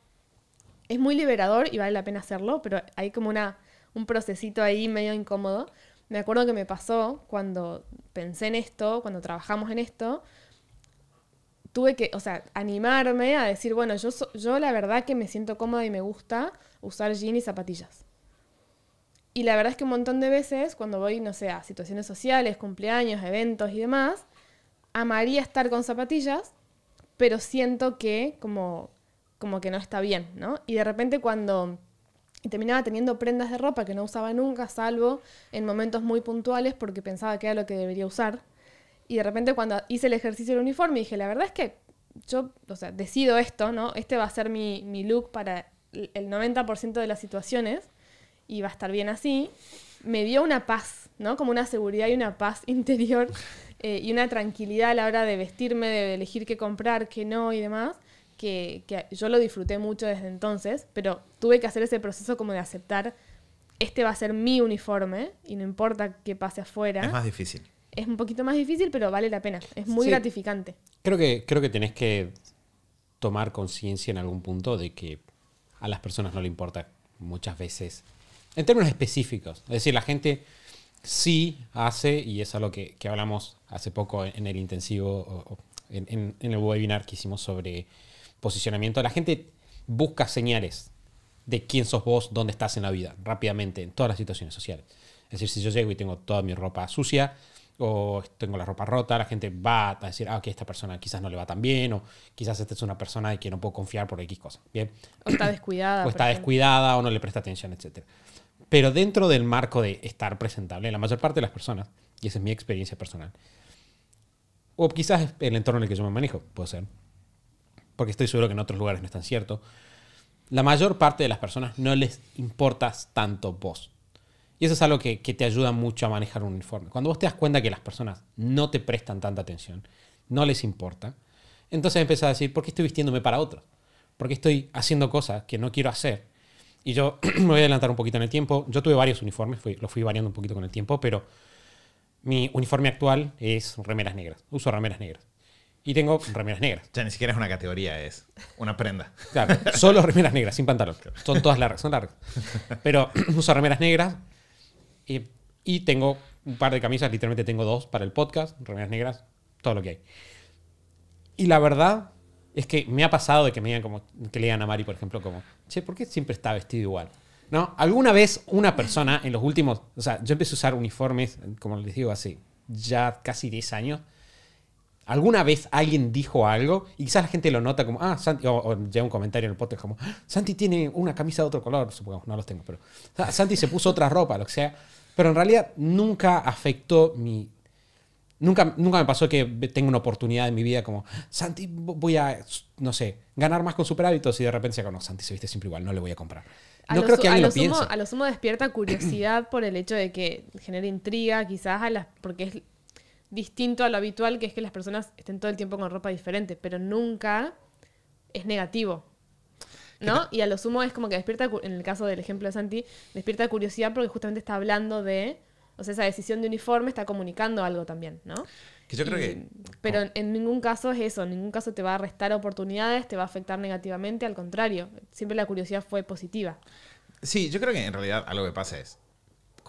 Es muy liberador y vale la pena hacerlo, pero hay como una un procesito ahí medio incómodo. Me acuerdo que me pasó cuando pensé en esto, cuando trabajamos en esto, tuve que, o sea, animarme a decir, bueno, yo, yo la verdad que me siento cómoda y me gusta usar jeans y zapatillas. Y la verdad es que un montón de veces, cuando voy, no sé, a situaciones sociales, cumpleaños, eventos y demás, amaría estar con zapatillas, pero siento que como, como que no está bien, ¿no? Y de repente cuando y terminaba teniendo prendas de ropa que no usaba nunca, salvo en momentos muy puntuales porque pensaba que era lo que debería usar. Y de repente cuando hice el ejercicio del uniforme dije, la verdad es que yo, decido esto, ¿no? Este va a ser mi, look para el 90% de las situaciones y va a estar bien así. Me dio una paz, ¿no? Como una seguridad y una paz interior eh, y una tranquilidad a la hora de vestirme, de elegir qué comprar, qué no y demás que, yo lo disfruté mucho desde entonces, pero tuve que hacer ese proceso como de aceptar, este va a ser mi uniforme y no importa qué pase afuera. Es más difícil. Es un poquito más difícil, pero vale la pena. Es muy gratificante. Creo que, creo que tenés que tomar conciencia en algún punto de que a las personas no le importa muchas veces. En términos específicos. Es decir, la gente sí hace, y es algo que, hablamos hace poco en, el intensivo, en, el webinar que hicimos sobre posicionamiento, la gente busca señales de quién sos vos, dónde estás en la vida, rápidamente, en todas las situaciones sociales. Es decir, si yo llego y tengo toda mi ropa sucia o tengo la ropa rota, la gente va a decir, ah, que esta persona quizás no le va tan bien o quizás esta es una persona de que no puedo confiar por X cosa. Bien. O está descuidada. o está descuidada o no le presta atención, etc. Pero dentro del marco de estar presentable, la mayor parte de las personas, y esa es mi experiencia personal, o quizás el entorno en el que yo me manejo, puede ser porque estoy seguro que en otros lugares no es tan cierto, la mayor parte de las personas no les importas tanto vos. Y eso es algo que, te ayuda mucho a manejar un uniforme. Cuando vos te das cuenta que las personas no te prestan tanta atención, no les importa, entonces empiezas a decir, ¿por qué estoy vistiéndome para otros? ¿Por qué estoy haciendo cosas que no quiero hacer? Y yo me voy a adelantar un poquito en el tiempo. Yo tuve varios uniformes, fui, los fui variando un poquito con el tiempo, pero mi uniforme actual es remeras negras. Uso remeras negras. Y tengo remeras negras. Ya ni siquiera es una categoría, es una prenda. Claro, solo remeras negras, sin pantalón. Son todas largas, son largas. Pero uso remeras negras y, y tengo un par de camisas, literalmente tengo dos para el podcast, remeras negras, todo lo que hay. Y la verdad es que me ha pasado de que me digan como, que lean a Mari, por ejemplo, como, che, ¿por qué siempre está vestido igual? ¿No? Alguna vez una persona en los últimos, o sea, yo empecé a usar uniformes, como les digo, así ya casi 10 años ¿Alguna vez alguien dijo algo? Y quizás la gente lo nota como, ah, Santi, o, llega un comentario en el podcast como, ah, Santi tiene una camisa de otro color, supongamos, no los tengo, pero Santi se puso otra ropa, lo que sea. Pero en realidad nunca afectó mi... Nunca, nunca me pasó que tenga una oportunidad en mi vida como, Santi, voy a, no sé, ganar más con superhábitos y de repente se como, no, Santi se viste siempre igual, no le voy a comprar. no creo que alguien a lo, Sumo, a lo sumo despierta curiosidad por el hecho de que genere intriga, quizás, a las, porque es distinto a lo habitual, que es que las personas estén todo el tiempo con ropa diferente, pero nunca es negativo. ¿No? Y a lo sumo es como que despierta, en el caso del ejemplo de Santi, despierta curiosidad porque justamente está hablando de, o sea, esa decisión de uniforme está comunicando algo también, ¿no? yo creo Pero en, ningún caso es eso, en ningún caso te va a restar oportunidades, te va a afectar negativamente, al contrario, siempre la curiosidad fue positiva. Sí, yo creo que en realidad algo que pasa es,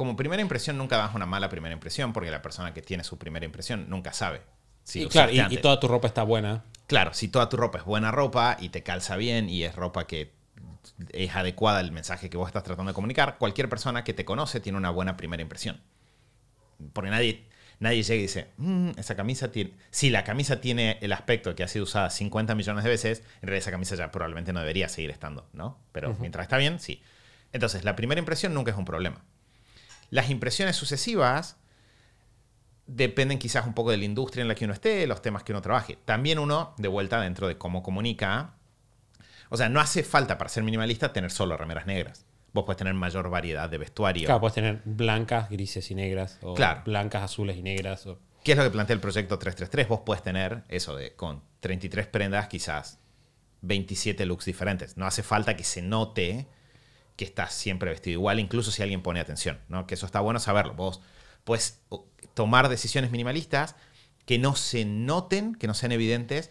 como primera impresión nunca das una mala primera impresión porque la persona que tiene su primera impresión nunca sabe. Si y toda tu ropa está buena. Claro, si toda tu ropa es buena ropa y te calza bien y es ropa que es adecuada al mensaje que vos estás tratando de comunicar, cualquier persona que te conoce tiene una buena primera impresión. Porque nadie, nadie llega y dice, mm, esa camisa tiene... Si la camisa tiene el aspecto que ha sido usada 50 millones de veces, en realidad esa camisa ya probablemente no debería seguir estando, ¿no? Pero mientras está bien, sí. Entonces, la primera impresión nunca es un problema. Las impresiones sucesivas dependen quizás un poco de la industria en la que uno esté, los temas que uno trabaje. También uno, de vuelta dentro de cómo comunica, o sea, no hace falta para ser minimalista tener solo remeras negras. Vos puedes tener mayor variedad de vestuario. Claro, puedes tener blancas, grises y negras, o claro. blancas, azules y negras. O... ¿Qué es lo que plantea el proyecto 333? Vos puedes tener eso de con 33 prendas, quizás 27 looks diferentes. No hace falta que se note que está siempre vestido igual, incluso si alguien pone atención, ¿no? Que eso está bueno saberlo. Vos puedes tomar decisiones minimalistas que no se noten, que no sean evidentes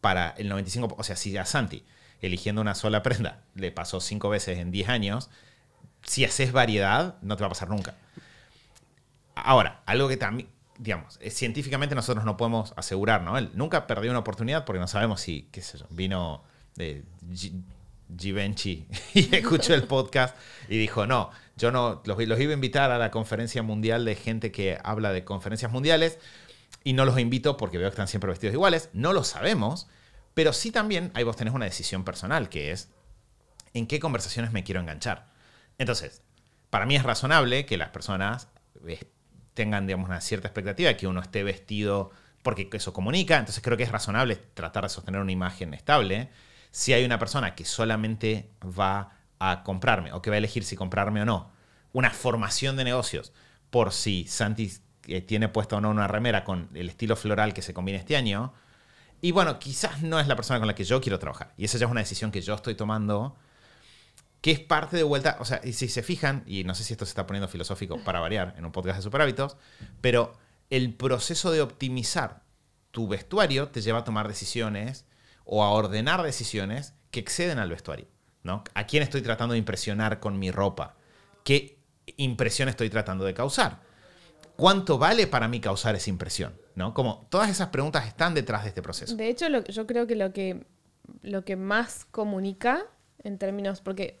para el 95%. O sea, si ya Santi, eligiendo una sola prenda, le pasó cinco veces en 10 años, si haces variedad, no te va a pasar nunca. Ahora, algo que también, digamos, eh, científicamente nosotros no podemos asegurar, ¿no? Él nunca perdió una oportunidad porque no sabemos si, qué sé yo, vino de Givenchy y escuchó el podcast y dijo, no, yo no, los, iba a invitar a la conferencia mundial de gente que habla de conferencias mundiales y no los invito porque veo que están siempre vestidos iguales, no lo sabemos, pero sí también ahí vos tenés una decisión personal que es en qué conversaciones me quiero enganchar. Entonces, para mí es razonable que las personas eh, tengan, digamos, una cierta expectativa, que uno esté vestido porque eso comunica, entonces creo que es razonable tratar de sostener una imagen estable si hay una persona que solamente va a comprarme o que va a elegir si comprarme o no, una formación de negocios por si Santi eh, tiene puesta o no una remera con el estilo floral que se combina este año, y bueno, quizás no es la persona con la que yo quiero trabajar. Y esa ya es una decisión que yo estoy tomando, que es parte de vuelta, o sea, y si se fijan, y no sé si esto se está poniendo filosófico para variar en un podcast de superhábitos, pero el proceso de optimizar tu vestuario te lleva a tomar decisiones o a ordenar decisiones que exceden al vestuario. ¿no? ¿A quién estoy tratando de impresionar con mi ropa? ¿Qué impresión estoy tratando de causar? ¿Cuánto vale para mí causar esa impresión? ¿no? Como todas esas preguntas están detrás de este proceso. De hecho, yo creo que lo, que lo que más comunica en términos, porque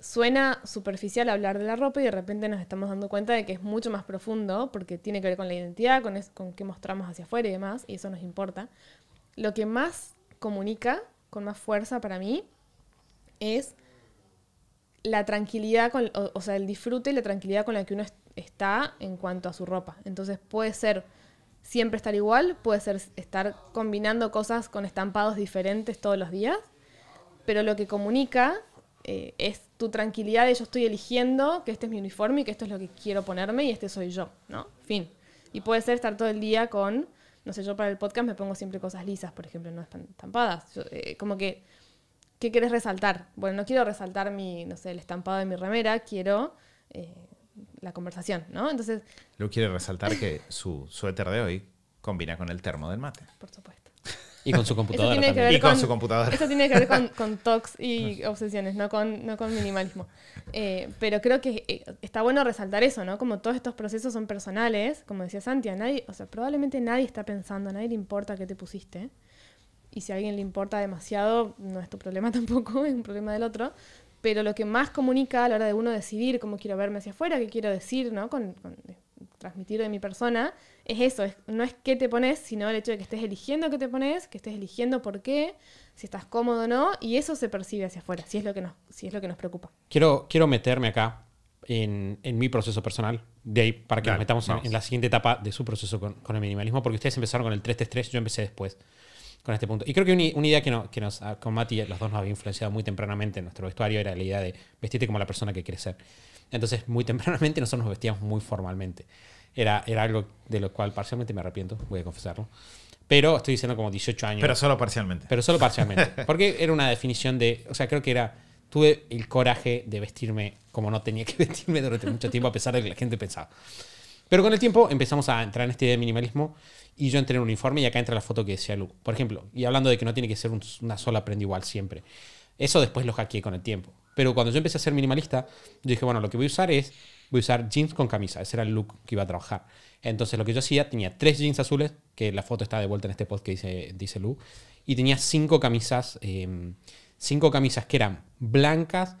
suena superficial hablar de la ropa y de repente nos estamos dando cuenta de que es mucho más profundo porque tiene que ver con la identidad, con, con qué mostramos hacia afuera y demás, y eso nos importa. Lo que más comunica con más fuerza para mí es la tranquilidad, o, sea, el disfrute y la tranquilidad con la que uno está en cuanto a su ropa. Entonces puede ser siempre estar igual, puede ser estar combinando cosas con estampados diferentes todos los días, pero lo que comunica eh, es tu tranquilidad de yo estoy eligiendo que este es mi uniforme y que esto es lo que quiero ponerme y este soy yo, ¿no? Fin. Y puede ser estar todo el día con no sé, yo para el podcast me pongo siempre cosas lisas, por ejemplo, no estampadas. Eh, como que, ¿qué quieres resaltar? Bueno, no quiero resaltar mi, no sé, el estampado de mi remera, quiero eh, la conversación, ¿no? Entonces... Lu quiere resaltar que su suéter de hoy combina con el termo del mate. Por supuesto. Y con su computadora. y con, su computadora. Eso tiene que ver con, con y obsesiones, no con, no con minimalismo. Eh, pero creo que eh, está bueno resaltar eso, ¿no? Como todos estos procesos son personales, como decía Santi, nadie, o sea, probablemente nadie está pensando, a nadie le importa qué te pusiste. Y si a alguien le importa demasiado, no es tu problema tampoco, es un problema del otro. Pero lo que más comunica a la hora de uno decidir cómo quiero verme hacia afuera, qué quiero decir, ¿no? con eh, transmitir de mi persona, es eso, no es qué te pones, sino el hecho de que estés eligiendo qué te pones, que estés eligiendo por qué, si estás cómodo o no, y eso se percibe hacia afuera, si es lo que nos, si es lo que nos preocupa. Quiero, quiero meterme acá en, en mi proceso personal, de ahí para que nos metamos en, la siguiente etapa de su proceso con, con el minimalismo, porque ustedes empezaron con el 333, yo empecé después con este punto. Y creo que una, idea que, no, que nos, con Mati, los dos nos había influenciado muy tempranamente en nuestro vestuario era la idea de vestirte como la persona que quieres ser. Entonces, muy tempranamente nosotros nos vestíamos muy formalmente. Era, era algo de lo cual parcialmente me arrepiento, voy a confesarlo. Pero estoy diciendo como 18 años. Pero solo parcialmente. Pero solo parcialmente. Porque era una definición de. O sea, creo que era. Tuve el coraje de vestirme como no tenía que vestirme durante mucho tiempo, a pesar de que la gente pensaba. Pero con el tiempo empezamos a entrar en esta idea de minimalismo y yo entré en un uniforme y acá entra la foto que decía Lu. Por ejemplo, y hablando de que no tiene que ser una sola prenda igual siempre. Eso después lo hackeé con el tiempo. Pero cuando yo empecé a ser minimalista, yo dije, bueno, lo que voy a usar es voy a usar jeans con camisa. Ese era el look que iba a trabajar. Entonces lo que yo hacía, tenía tres jeans azules, que la foto está de vuelta en este post que dice, dice Lu, y tenía cinco camisas, em, cinco camisas que eran blancas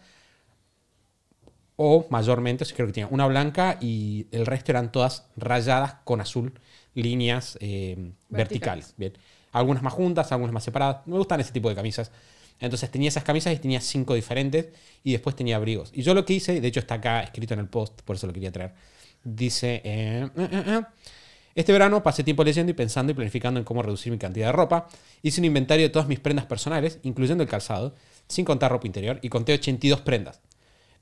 o mayormente, creo que tenía una blanca y el resto eran todas rayadas con azul, líneas em, verticales. verticales. Bien. Algunas más juntas, algunas más separadas. Me gustan ese tipo de camisas. Entonces tenía esas camisas y tenía cinco diferentes y después tenía abrigos. Y yo lo que hice, de hecho está acá escrito en el post, por eso lo quería traer, dice, eh, eh, eh, este verano pasé tiempo leyendo y pensando y planificando en cómo reducir mi cantidad de ropa. Hice un inventario de todas mis prendas personales, incluyendo el calzado, sin contar ropa interior, y conté 82 prendas.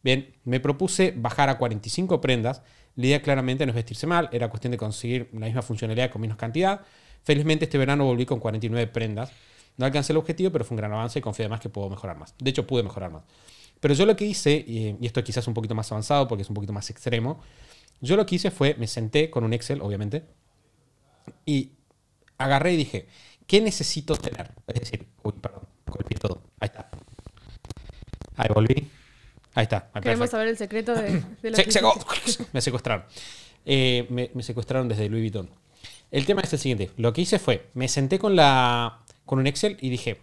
Bien, me propuse bajar a 45 prendas. La idea claramente no es vestirse mal, era cuestión de conseguir la misma funcionalidad con menos cantidad. Felizmente este verano volví con 49 prendas. No alcancé el objetivo, pero fue un gran avance y confío además que puedo mejorar más. De hecho, pude mejorar más. Pero yo lo que hice, y esto quizás es un poquito más avanzado porque es un poquito más extremo, yo lo que hice fue, me senté con un Excel, obviamente, y agarré y dije, ¿qué necesito tener? Es decir, uy, perdón, golpeé todo. Ahí está. Ahí volví. Ahí está. Queremos saber el secreto de, de Me secuestraron. Eh, me, me, secuestraron desde Louis Vuitton. El tema es el siguiente. Lo que hice fue, me senté con la con un Excel y dije,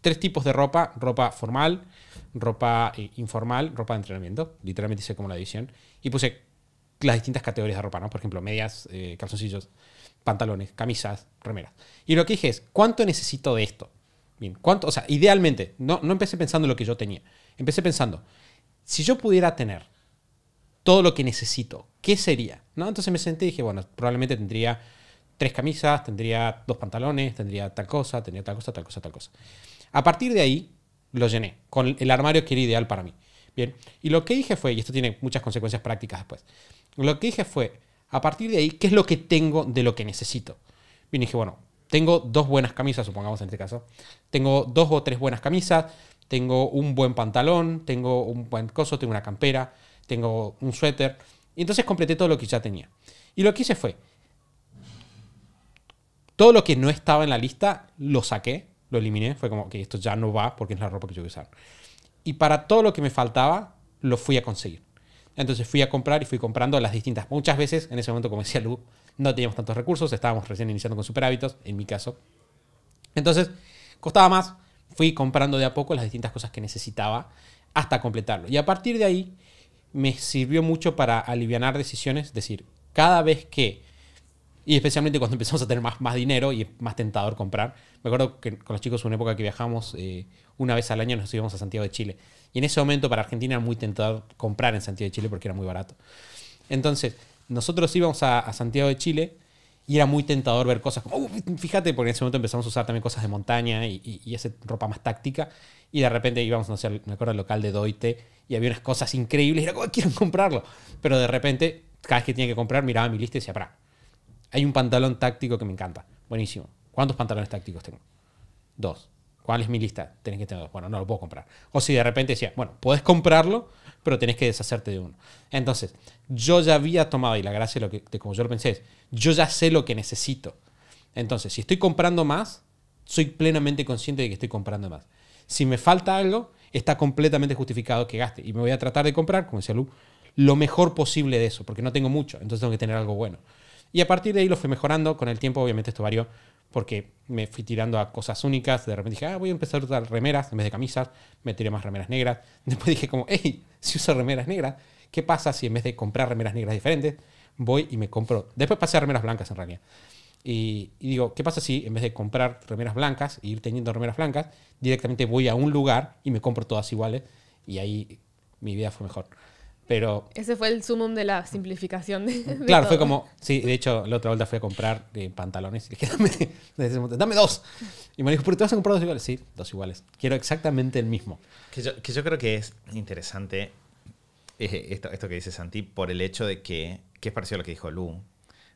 tres tipos de ropa, ropa formal, ropa eh, informal, ropa de entrenamiento, literalmente hice como la división, y puse las distintas categorías de ropa, ¿no? Por ejemplo, medias, eh, calzoncillos, pantalones, camisas, remeras. Y lo que dije es, ¿cuánto necesito de esto? Bien, ¿cuánto? O sea, idealmente, no, no empecé pensando en lo que yo tenía, empecé pensando, si yo pudiera tener todo lo que necesito, ¿qué sería? ¿No? Entonces me senté y dije, bueno, probablemente tendría tres camisas, tendría dos pantalones, tendría tal cosa, tendría tal cosa, tal cosa, tal cosa. A partir de ahí, lo llené con el armario que era ideal para mí. Bien, y lo que dije fue, y esto tiene muchas consecuencias prácticas después, lo que dije fue, a partir de ahí, ¿qué es lo que tengo de lo que necesito? Bien, dije, bueno, tengo dos buenas camisas, supongamos en este caso, tengo dos o tres buenas camisas, tengo un buen pantalón, tengo un buen coso, tengo una campera, tengo un suéter, y entonces completé todo lo que ya tenía. Y lo que hice fue, todo lo que no estaba en la lista lo saqué, lo eliminé. Fue como que esto ya no va porque es la ropa que yo voy a usar. Y para todo lo que me faltaba, lo fui a conseguir. Entonces fui a comprar y fui comprando las distintas. Muchas veces, en ese momento, como decía Lu, no teníamos tantos recursos, estábamos recién iniciando con super en mi caso. Entonces, costaba más. Fui comprando de a poco las distintas cosas que necesitaba hasta completarlo. Y a partir de ahí, me sirvió mucho para aliviar decisiones. Es decir, cada vez que y especialmente cuando empezamos a tener más, más dinero y es más tentador comprar. Me acuerdo que con los chicos una época que viajamos eh, una vez al año nos íbamos a Santiago de Chile. Y en ese momento para Argentina era muy tentador comprar en Santiago de Chile porque era muy barato. Entonces, nosotros íbamos a, Santiago de Chile y era muy tentador ver cosas como, uh, fíjate, porque en ese momento empezamos a usar también cosas de montaña y, y, esa ropa más táctica. Y de repente íbamos, a sé, me acuerdo, al local de Doite y había unas cosas increíbles y era como, quiero comprarlo. Pero de repente, cada vez que tenía que comprar, miraba mi lista y decía, para, hay un pantalón táctico que me encanta. Buenísimo. ¿Cuántos pantalones tácticos tengo? Dos. ¿Cuál es mi lista? Tenés que tener dos. Bueno, no lo puedo comprar. O si de repente decía, bueno, puedes comprarlo, pero tenés que deshacerte de uno. Entonces, yo ya había tomado, y la gracia de, lo que, como yo lo pensé es, yo ya sé lo que necesito. Entonces, si estoy comprando más, soy plenamente consciente de que estoy comprando más. Si me falta algo, está completamente justificado que gaste. Y me voy a tratar de comprar, como decía Lu, lo mejor posible de eso, porque no tengo mucho, entonces tengo que tener algo bueno. Y a partir de ahí lo fui mejorando. Con el tiempo, obviamente, esto varió porque me fui tirando a cosas únicas. De repente dije, ah, voy a empezar a usar remeras en vez de camisas. Me tiré más remeras negras. Después dije como, hey, si uso remeras negras, ¿qué pasa si en vez de comprar remeras negras diferentes, voy y me compro... Después pasé a remeras blancas en realidad. Y, y digo, ¿qué pasa si en vez de comprar remeras blancas e ir teniendo remeras blancas, directamente voy a un lugar y me compro todas iguales? Y ahí mi vida fue mejor. Ese fue el sumum de la simplificación. De, claro, fue como. Sí, de hecho, la otra vuelta fui a comprar eh, pantalones y dije, dame, dos. Y me dijo, qué te vas a comprar dos iguales? Sí, dos iguales. Quiero exactamente el mismo. Que yo, creo que es interesante eh, esto, esto, que dice Santi por el hecho de que. que es parecido a lo que dijo Lu.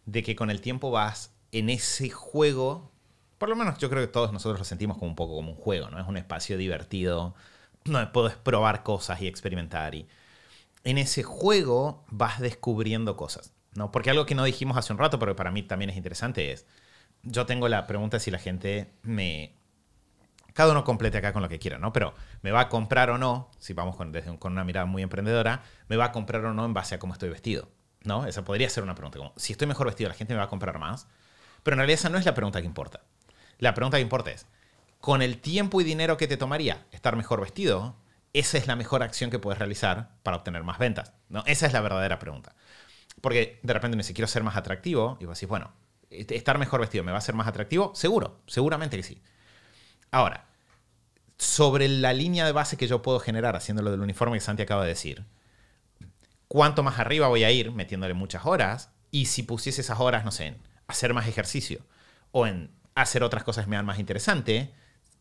De que con el tiempo vas en ese juego. Por lo menos yo creo que todos nosotros lo sentimos como un poco como un juego, ¿no? Es un espacio divertido. No puedes probar cosas y experimentar y en ese juego vas descubriendo cosas, ¿no? Porque algo que no dijimos hace un rato, pero que para mí también es interesante, es, yo tengo la pregunta si la gente me... Cada uno complete acá con lo que quiera, ¿no? Pero me va a comprar o no, si vamos con, desde, con una mirada muy emprendedora, me va a comprar o no en base a cómo estoy vestido, ¿no? Esa podría ser una pregunta, como, si estoy mejor vestido, la gente me va a comprar más. Pero en realidad esa no es la pregunta que importa. La pregunta que importa es, con el tiempo y dinero que te tomaría estar mejor vestido, esa es la mejor acción que puedes realizar para obtener más ventas? ¿no? Esa es la verdadera pregunta. Porque de repente me dice, quiero ser más atractivo, y vos decís, bueno, estar mejor vestido me va a ser más atractivo, seguro, seguramente que sí. Ahora, sobre la línea de base que yo puedo generar haciéndolo del uniforme que Santi acaba de decir, ¿cuánto más arriba voy a ir metiéndole muchas horas? Y si pusiese esas horas, no sé, en hacer más ejercicio o en hacer otras cosas que me dan más interesante,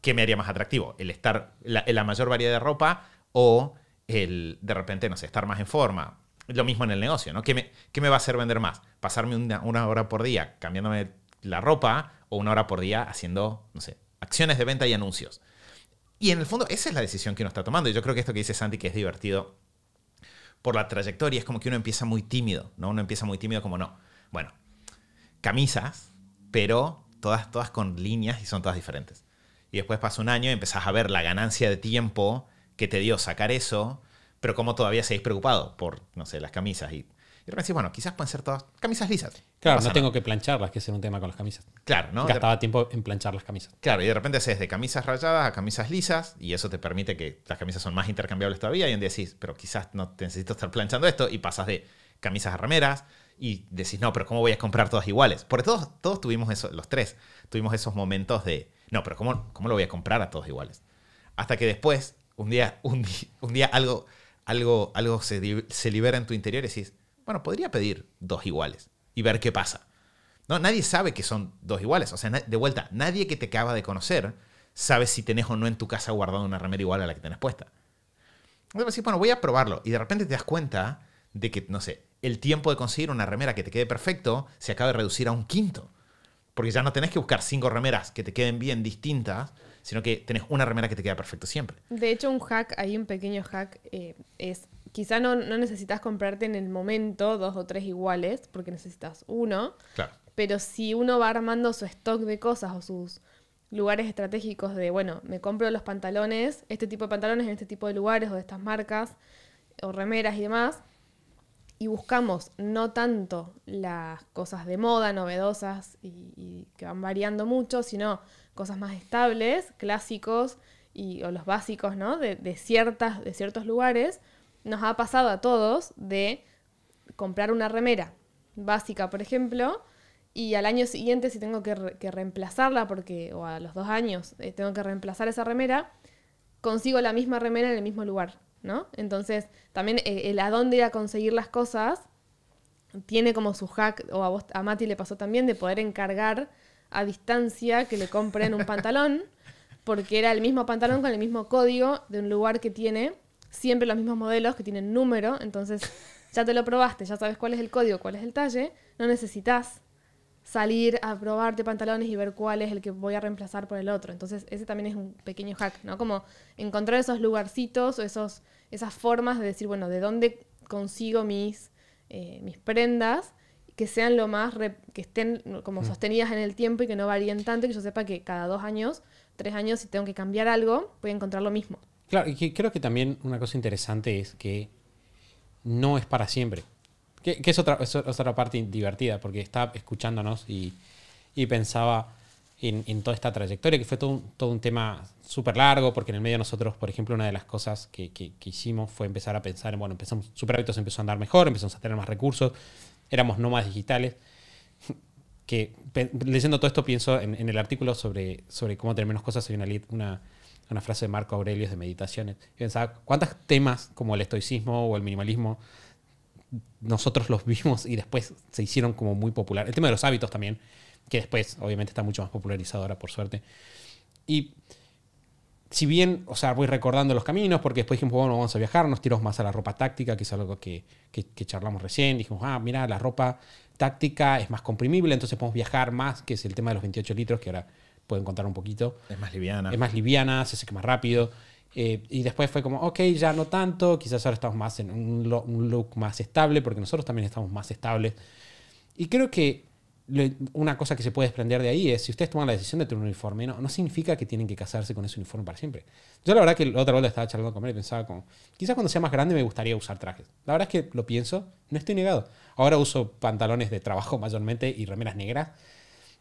¿qué me haría más atractivo? El estar, en la mayor variedad de ropa o el, de repente, no sé, estar más en forma. Lo mismo en el negocio, ¿no? ¿Qué me, va a hacer vender más? ¿Pasarme una, hora por día cambiándome la ropa o una hora por día haciendo, no sé, acciones de venta y anuncios? Y en el fondo, esa es la decisión que uno está tomando. Y yo creo que esto que dice Santi, que es divertido por la trayectoria, es como que uno empieza muy tímido, ¿no? Uno empieza muy tímido como no. Bueno, camisas, pero todas, todas con líneas y son todas diferentes y después pasa un año y empezás a ver la ganancia de tiempo que te dio sacar eso, pero como todavía seguís preocupado por, no sé, las camisas y y de repente bueno, quizás pueden ser todas camisas lisas. Claro, no, tengo que plancharlas, que es un tema con las camisas. Claro, ¿no? Gastaba tiempo en planchar las camisas. Claro, y de repente haces de camisas rayadas a camisas lisas, y eso te permite que las camisas son más intercambiables todavía, y un día decís, pero quizás no te necesito estar planchando esto, y pasas de camisas a remeras, y decís, no, pero ¿cómo voy a comprar todas iguales? Porque todos, todos tuvimos eso, los tres, tuvimos esos momentos de, no, pero ¿cómo, lo voy a comprar a todos iguales? Hasta que después, un día, algo, algo, algo se, libera en tu interior y decís, bueno, podría pedir dos iguales y ver qué pasa. No, nadie sabe que son dos iguales. O sea, de vuelta, nadie que te acaba de conocer sabe si tenés o no en tu casa guardado una remera igual a la que tenés puesta. Entonces bueno, voy a probarlo. Y de repente te das cuenta de que, no sé, el tiempo de conseguir una remera que te quede perfecto se acaba de reducir a un quinto. Porque ya no tenés que buscar cinco remeras que te queden bien distintas, sino que tenés una remera que te queda perfecto siempre. De hecho, un hack, hay un pequeño hack, eh, es quizá no, no necesitas comprarte en el momento dos o tres iguales, porque necesitas uno. Claro. Pero si uno va armando su stock de cosas o sus lugares estratégicos de, bueno, me compro los pantalones, este tipo de pantalones en este tipo de lugares o de estas marcas o remeras y demás, y buscamos no tanto las cosas de moda, novedosas y, que van variando mucho, sino cosas más estables, clásicos y, o los básicos, ¿no? De, ciertas, de ciertos lugares, nos ha pasado a todos de comprar una remera básica, por ejemplo, y al año siguiente si tengo que, reemplazarla, porque, o a los dos años eh, tengo que reemplazar esa remera, consigo la misma remera en el mismo lugar. ¿no? Entonces, también eh, el a dónde ir a conseguir las cosas tiene como su hack, o a, a Mati le pasó también, de poder encargar a distancia que le compren un pantalón, porque era el mismo pantalón con el mismo código de un lugar que tiene siempre los mismos modelos, que tienen número, entonces ya te lo probaste, ya sabes cuál es el código, cuál es el talle, no necesitas salir a probarte pantalones y ver cuál es el que voy a reemplazar por el otro. Entonces ese también es un pequeño hack, ¿no? Como encontrar esos lugarcitos o esos esas formas de decir, bueno, ¿de dónde consigo mis, eh, mis prendas? que sean lo más, que estén como mm. sostenidas en el tiempo y que no varíen tanto, que yo sepa que cada dos años, tres años, si tengo que cambiar algo, voy a encontrar lo mismo. Claro, y creo que también una cosa interesante es que no es para siempre. Que, es, otra, es otra parte divertida, porque estaba escuchándonos y, y pensaba, en, toda esta trayectoria, que fue todo un, todo un tema súper largo, porque en el medio nosotros, por ejemplo, una de las cosas que, que, hicimos fue empezar a pensar bueno, empezamos, Super Hábitos empezó a andar mejor, empezamos a tener más recursos, éramos no más digitales, que leyendo todo esto pienso en, el artículo sobre, sobre cómo tener menos cosas, hay una, una, frase de Marco Aurelio de Meditaciones, pensaba, ¿cuántos temas como el estoicismo o el minimalismo nosotros los vimos y después se hicieron como muy popular. El tema de los hábitos también que después obviamente está mucho más ahora por suerte. Y si bien, o sea, voy recordando los caminos, porque después dijimos, bueno, vamos a viajar, nos tiramos más a la ropa táctica, que es algo que, charlamos recién. Dijimos, ah, mira, la ropa táctica es más comprimible, entonces podemos viajar más, que es el tema de los 28 litros, que ahora pueden contar un poquito. Es más liviana. Es más liviana, se seca más rápido. Eh, y después fue como, ok, ya no tanto, quizás ahora estamos más en un look más estable, porque nosotros también estamos más estables. Y creo que una cosa que se puede desprender de ahí es, si ustedes toman la decisión de tener un uniforme, no, no significa que tienen que casarse con ese uniforme para siempre. Yo la verdad que la otra vez estaba charlando con él y pensaba como, quizás cuando sea más grande me gustaría usar trajes. La verdad es que lo pienso, no estoy negado. Ahora uso pantalones de trabajo mayormente y remeras negras.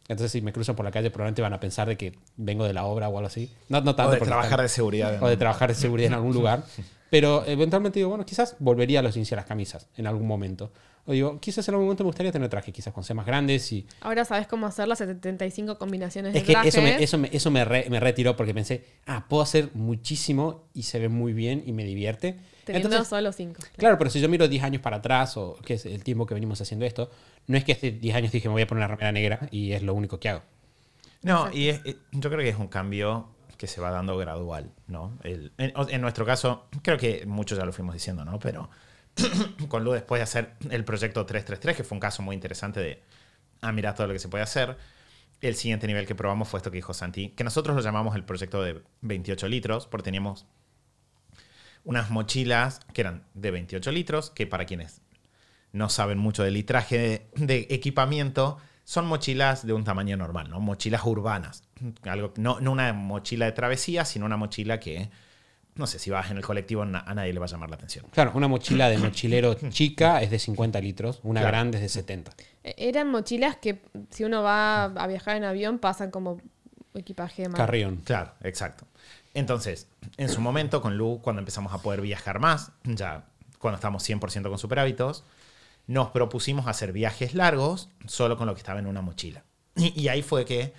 Entonces, si me cruzan por la calle, probablemente van a pensar de que vengo de la obra o algo así. No, no tanto. O de trabajar de seguridad. O de trabajar de seguridad en algún lugar. Pero eventualmente digo, bueno, quizás volvería a los jeans las camisas en algún momento. O digo, quizás en algún momento me gustaría tener trajes, quizás con semas grandes y... Ahora sabes cómo hacer las 75 combinaciones de trajes. Es que eso, me, eso, me, eso me, me, retiró porque pensé, ah, puedo hacer muchísimo y se ve muy bien y me divierte. Teniendo Entonces, solo 5. Claro. pero si yo miro 10 años para atrás o que es el tiempo que venimos haciendo esto, no es que hace 10 años dije me voy a poner una remera negra y es lo único que hago. No, y eh, yo creo que es un cambio que se va dando gradual, ¿no? El, en nuestro caso, creo que muchos ya lo fuimos diciendo, ¿no? Pero con Lu después de hacer el proyecto 333, que fue un caso muy interesante de, ah, mirar todo lo que se puede hacer. El siguiente nivel que probamos fue esto que dijo Santi, que nosotros lo llamamos el proyecto de 28 litros, porque teníamos unas mochilas que eran de 28 litros, que para quienes no saben mucho del litraje de, equipamiento, son mochilas de un tamaño normal, ¿no? Mochilas urbanas. Algo, no una mochila de travesía, sino una mochila que no sé, si vas en el colectivo a nadie le va a llamar la atención. Claro, una mochila de mochilero chica es de 50 litros, una grande es de 70. E, eran mochilas que si uno va a viajar en avión pasan como equipaje de Carrión. Claro, exacto. Entonces, en su momento con Lu, cuando empezamos a poder viajar más, ya cuando estamos 100% con superhábitos, nos propusimos hacer viajes largos solo con lo que estaba en una mochila. y ahí fue que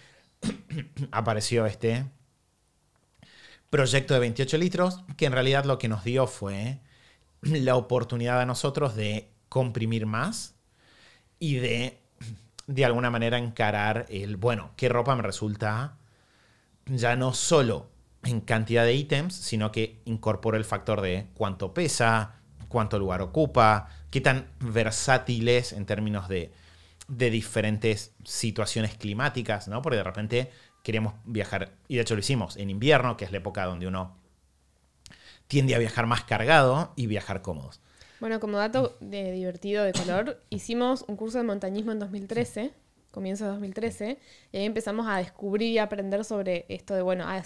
apareció este proyecto de 28 litros, que en realidad lo que nos dio fue la oportunidad a nosotros de comprimir más y de, de alguna manera, encarar el, bueno, qué ropa me resulta ya no solo en cantidad de ítems, sino que incorpora el factor de cuánto pesa, cuánto lugar ocupa, qué tan versátiles en términos de, de diferentes situaciones climáticas, ¿no? Porque de repente queríamos viajar, y de hecho lo hicimos en invierno, que es la época donde uno tiende a viajar más cargado y viajar cómodos. Bueno, como dato de divertido de color, hicimos un curso de montañismo en 2013, comienzo de 2013, y ahí empezamos a descubrir y aprender sobre esto de, bueno, hay,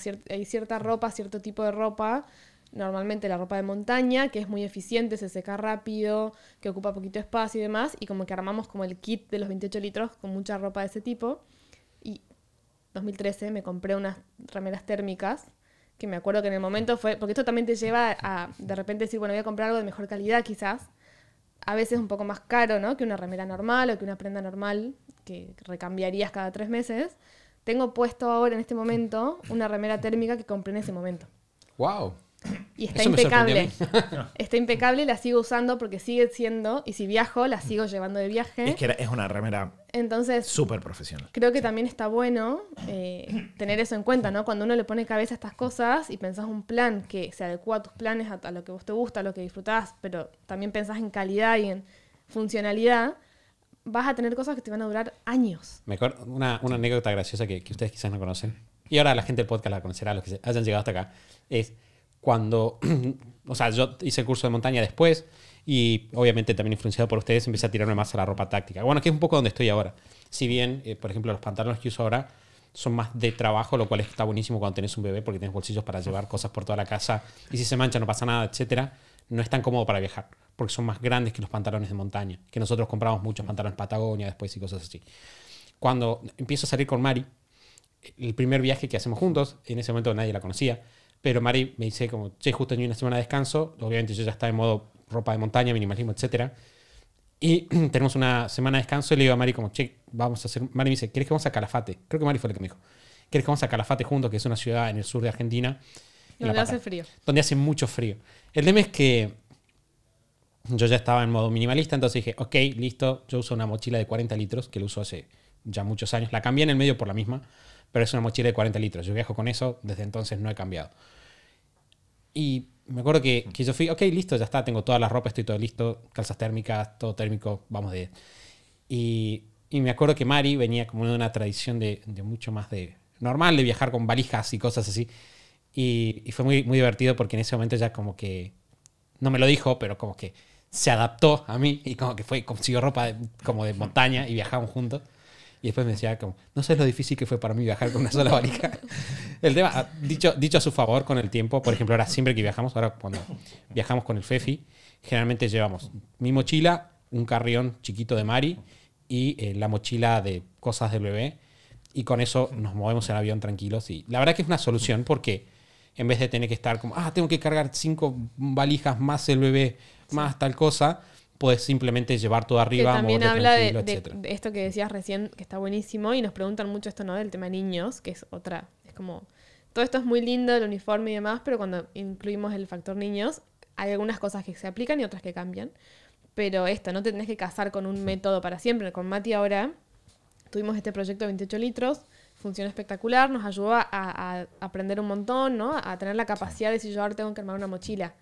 cierta ropa, cierto tipo de ropa normalmente la ropa de montaña, que es muy eficiente, se seca rápido, que ocupa poquito espacio y demás, y como que armamos como el kit de los 28 litros con mucha ropa de ese tipo. 2013, me compré unas remeras térmicas que me acuerdo que en el momento fue, porque esto también te lleva a de repente decir, bueno, voy a comprar algo de mejor calidad quizás, a veces un poco más caro, ¿no? Que una remera normal o que una prenda normal que recambiarías cada tres meses. Tengo puesto ahora en este momento una remera térmica que compré en ese momento. ¡Wow! Y está impecable. está impecable, la sigo usando porque sigue siendo, y si viajo, la sigo mm. llevando de viaje. Es que es una remera entonces súper profesional. Creo que también está bueno eh, tener eso en cuenta, ¿no? Cuando uno le pone cabeza a estas cosas y pensás un plan que se adecua a tus planes, a, lo que vos te gusta, a lo que disfrutás, pero también pensás en calidad y en funcionalidad, vas a tener cosas que te van a durar años. Me una, anécdota graciosa que, que, ustedes quizás no conocen, y ahora la gente del podcast la conocerá, los que hayan llegado hasta acá, es cuando, o sea, yo hice el curso de montaña después y obviamente también influenciado por ustedes empecé a tirarme más a la ropa táctica. Bueno, que es un poco donde estoy ahora. Si bien, eh, por ejemplo, los pantalones que uso ahora son más de trabajo, lo cual está buenísimo cuando tenés un bebé porque tienes bolsillos para llevar cosas por toda la casa y si se mancha no pasa nada, etcétera. No es tan cómodo para viajar porque son más grandes que los pantalones de montaña, que nosotros compramos muchos pantalones Patagonia después y cosas así. Cuando empiezo a salir con Mari, el primer viaje que hacemos juntos, en ese momento nadie la conocía, pero Mari me dice como, che, justo tenía una semana de descanso. Obviamente yo ya estaba en modo ropa de montaña, minimalismo, etc. Y tenemos una semana de descanso y le digo a Mari como, che, vamos a hacer... Mari me dice, ¿querés que vamos a Calafate? Creo que Mari fue la que me dijo. ¿Querés que vamos a Calafate juntos, que es una ciudad en el sur de Argentina? Donde hace frío. Donde hace mucho frío. El tema es que yo ya estaba en modo minimalista, entonces dije, ok, listo, yo uso una mochila de 40 litros, que lo uso hace ya muchos años. La cambié en el medio por la misma pero es una mochila de 40 litros. Yo viajo con eso, desde entonces no he cambiado. Y me acuerdo que, que yo fui, ok, listo, ya está, tengo toda la ropa, estoy todo listo, calzas térmicas, todo térmico, vamos de... Y, y me acuerdo que Mari venía como de una tradición de, mucho más de normal, de viajar con valijas y cosas así. Y, fue muy, muy divertido porque en ese momento ya como que, no me lo dijo, pero como que se adaptó a mí y como que fue, consiguió ropa como de montaña y viajamos juntos. Y después me decía, como, no sé lo difícil que fue para mí viajar con una sola valija. el tema, ah, dicho, dicho a su favor con el tiempo, por ejemplo, ahora siempre que viajamos, ahora cuando viajamos con el Fefi, generalmente llevamos mi mochila, un carrión chiquito de Mari y eh, la mochila de cosas del bebé. Y con eso nos movemos en avión tranquilos. Y la verdad que es una solución porque en vez de tener que estar como, ah, tengo que cargar cinco valijas más el bebé, más tal cosa, puedes simplemente llevar todo arriba. Que también habla de, esto que decías recién, que está buenísimo, y nos preguntan mucho esto, ¿no? Del tema niños, que es otra, es como, todo esto es muy lindo, el uniforme y demás, pero cuando incluimos el factor niños, hay algunas cosas que se aplican y otras que cambian. Pero esto, no te tenés que casar con un método para siempre. Con Mati ahora tuvimos este proyecto de 28 litros, funcionó espectacular, nos ayudó a, a aprender un montón, ¿no? A tener la capacidad de decir yo ahora tengo que armar una mochila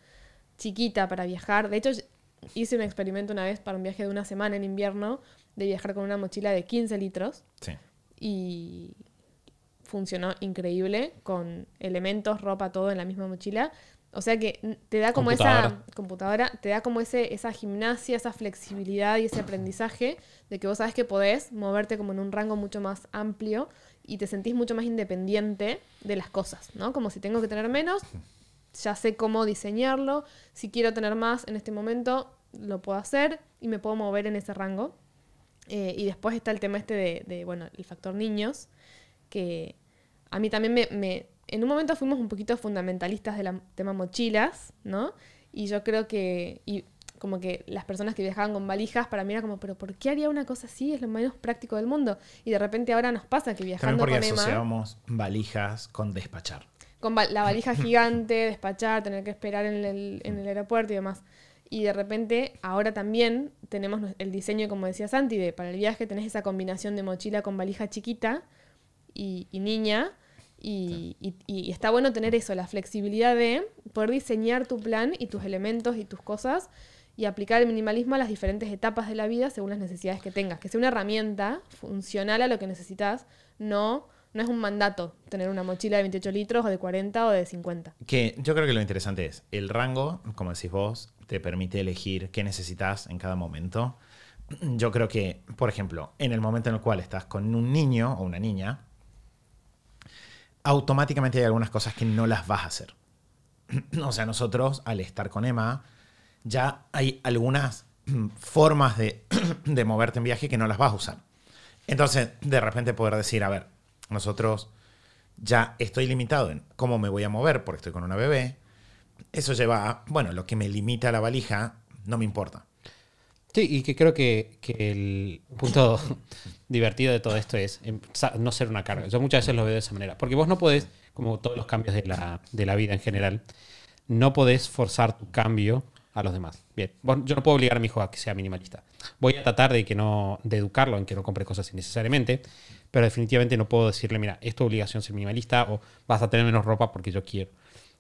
chiquita para viajar. De hecho, hice un experimento una vez para un viaje de una semana en invierno de viajar con una mochila de 15 litros. Sí. Y funcionó increíble con elementos, ropa, todo en la misma mochila. O sea que te da como esa computadora, te da como ese, esa gimnasia, esa flexibilidad y ese aprendizaje de que vos sabes que podés moverte como en un rango mucho más amplio y te sentís mucho más independiente de las cosas, ¿no? Como si tengo que tener menos, ya sé cómo diseñarlo, si quiero tener más en este momento, lo puedo hacer y me puedo mover en ese rango. Eh, y después está el tema este de, bueno, el factor niños, que a mí también me, En un momento fuimos un poquito fundamentalistas del tema mochilas, ¿no? Y yo creo que... Y como que las personas que viajaban con valijas, para mí era como, pero ¿por qué haría una cosa así? Es lo menos práctico del mundo. Y de repente ahora nos pasa que viajando También porque con asociamos valijas con despachar. Con la valija gigante, despachar, tener que esperar en el, en el aeropuerto y demás. Y de repente, ahora también tenemos el diseño, como decía Santi, de para el viaje tenés esa combinación de mochila con valija chiquita y, niña. Y, está bueno tener eso, la flexibilidad de poder diseñar tu plan y tus elementos y tus cosas y aplicar el minimalismo a las diferentes etapas de la vida según las necesidades que tengas. Que sea una herramienta funcional a lo que necesitas, no no es un mandato tener una mochila de 28 litros o de 40 o de 50. Que yo creo que lo interesante es el rango, como decís vos, te permite elegir qué necesitas en cada momento. Yo creo que, por ejemplo, en el momento en el cual estás con un niño o una niña, automáticamente hay algunas cosas que no las vas a hacer. o sea, nosotros al estar con Emma, ya hay algunas formas de, de moverte en viaje que no las vas a usar. Entonces, de repente poder decir, a ver, nosotros ya estoy limitado en cómo me voy a mover porque estoy con una bebé, eso lleva a, bueno, lo que me limita la valija, no me importa. Sí, y que creo que, el punto divertido de todo esto es em, no ser una carga. Yo muchas veces lo veo de esa manera. Porque vos no podés, como todos los cambios de la, vida en general, no podés forzar tu cambio a los demás. Bien, yo no puedo obligar a mi hijo a que sea minimalista. Voy a tratar de que no de educarlo en que no compre cosas innecesariamente, pero definitivamente no puedo decirle, mira, es tu obligación ser minimalista o vas a tener menos ropa porque yo quiero.